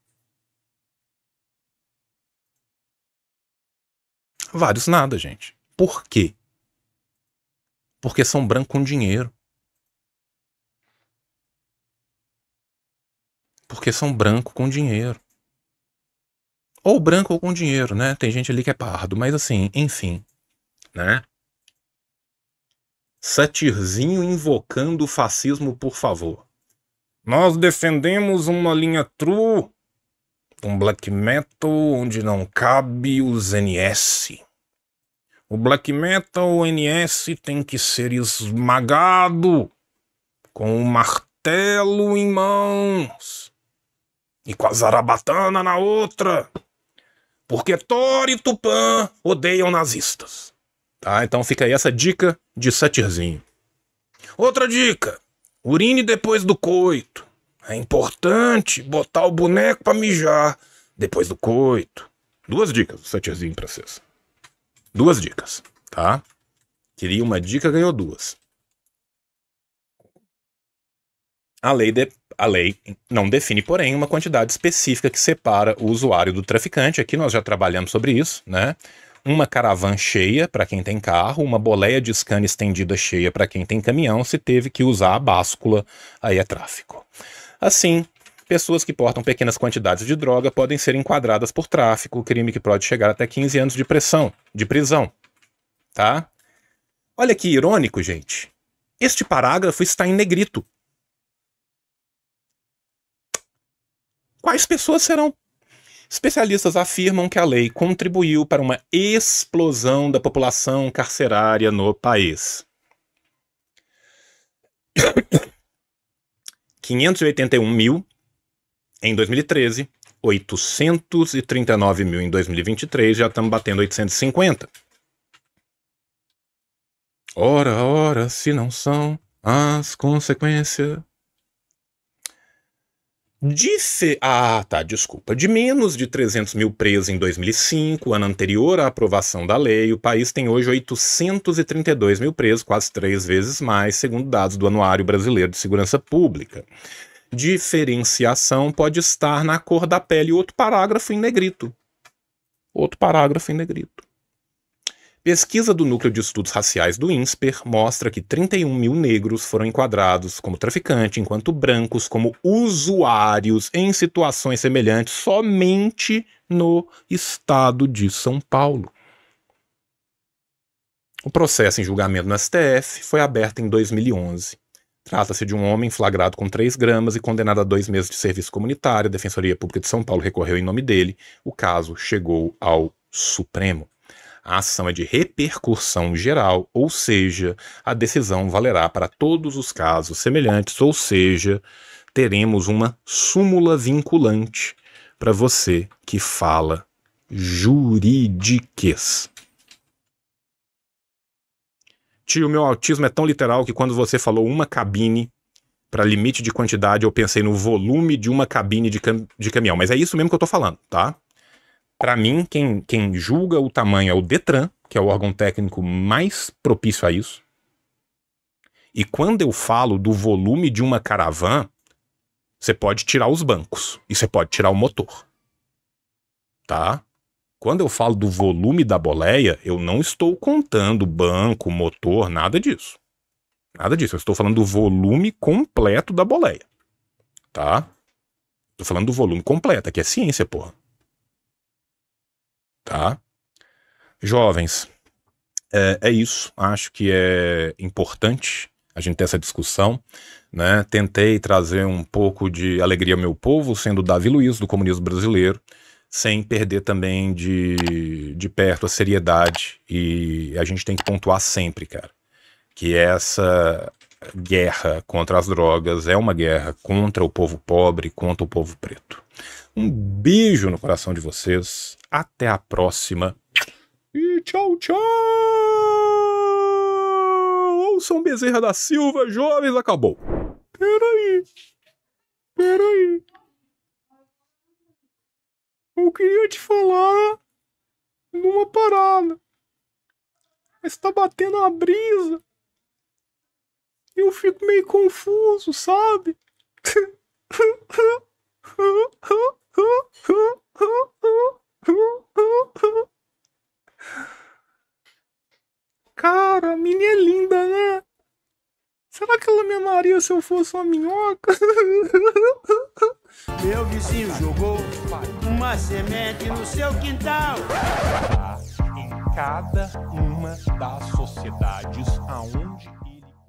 Vários nada, gente. Por quê? Porque são brancos com dinheiro. Porque são branco com dinheiro. Ou branco ou com dinheiro, né? Tem gente ali que é pardo, mas assim, enfim, né? Satirzinho invocando o fascismo, por favor. Nós defendemos uma linha true, um black metal onde não cabe os NS. O black metal NS tem que ser esmagado com o um martelo em mãos e com a zarabatana na outra, porque Thor e Tupã odeiam nazistas. Tá? Então fica aí essa dica de satirzinho. Outra dica. Urine depois do coito. É importante botar o boneco para mijar depois do coito. Duas dicas, setzinho para vocês. Duas dicas, tá? Queria uma dica, ganhou duas. A lei, de, a lei não define, porém, uma quantidade específica que separa o usuário do traficante. Aqui nós já trabalhamos sobre isso, né? uma caravan cheia para quem tem carro, uma boleia de scan estendida cheia para quem tem caminhão, se teve que usar a báscula, aí é tráfico. Assim, pessoas que portam pequenas quantidades de droga podem ser enquadradas por tráfico, crime que pode chegar até 15 anos de pressão, de prisão. Tá? Olha que irônico, gente. Este parágrafo está em negrito. Quais pessoas serão Especialistas afirmam que a lei contribuiu para uma explosão da população carcerária no país. 581 mil em 2013, 839 mil em 2023, já estamos batendo 850. Ora, ora, se não são as consequências. Disse. Ah, tá, desculpa. De menos de 300 mil presos em 2005, ano anterior à aprovação da lei, o país tem hoje 832 mil presos, quase três vezes mais, segundo dados do Anuário Brasileiro de Segurança Pública. Diferenciação pode estar na cor da pele. Outro parágrafo em negrito. Outro parágrafo em negrito. Pesquisa do Núcleo de Estudos Raciais do INSPER mostra que 31 mil negros foram enquadrados como traficante, enquanto brancos como usuários em situações semelhantes somente no estado de São Paulo. O processo em julgamento no STF foi aberto em 2011. Trata-se de um homem flagrado com 3 gramas e condenado a dois meses de serviço comunitário. A Defensoria Pública de São Paulo recorreu em nome dele. O caso chegou ao Supremo. A ação é de repercussão geral, ou seja, a decisão valerá para todos os casos semelhantes, ou seja, teremos uma súmula vinculante para você que fala jurídicas. Tio, meu autismo é tão literal que quando você falou uma cabine para limite de quantidade, eu pensei no volume de uma cabine de, cam de caminhão. Mas é isso mesmo que eu estou falando, tá? Para mim, quem, quem julga o tamanho é o Detran, que é o órgão técnico mais propício a isso. E quando eu falo do volume de uma caravana, você pode tirar os bancos e você pode tirar o motor. Tá? Quando eu falo do volume da boleia, eu não estou contando banco, motor, nada disso. Nada disso. Eu estou falando do volume completo da boleia. Tá? Estou falando do volume completo, que é ciência, porra tá? Jovens, é, é, isso. Acho que é importante a gente ter essa discussão. Né? Tentei trazer um pouco de alegria ao meu povo, sendo Davi Luiz, do comunismo brasileiro, sem perder também de, de perto a seriedade. E a gente tem que pontuar sempre, cara, que essa guerra contra as drogas é uma guerra contra o povo pobre, contra o povo preto. Um beijo no coração de vocês. Até a próxima. E tchau, tchau! Ouçam Bezerra da Silva, jovens, acabou. Peraí. Peraí. Eu queria te falar numa parada. Mas tá batendo a brisa. E eu fico meio confuso, sabe? Cara, a menina é linda, né? Será que ela me amaria se eu fosse uma minhoca? Meu vizinho jogou uma semente no seu quintal. Em cada uma das sociedades aonde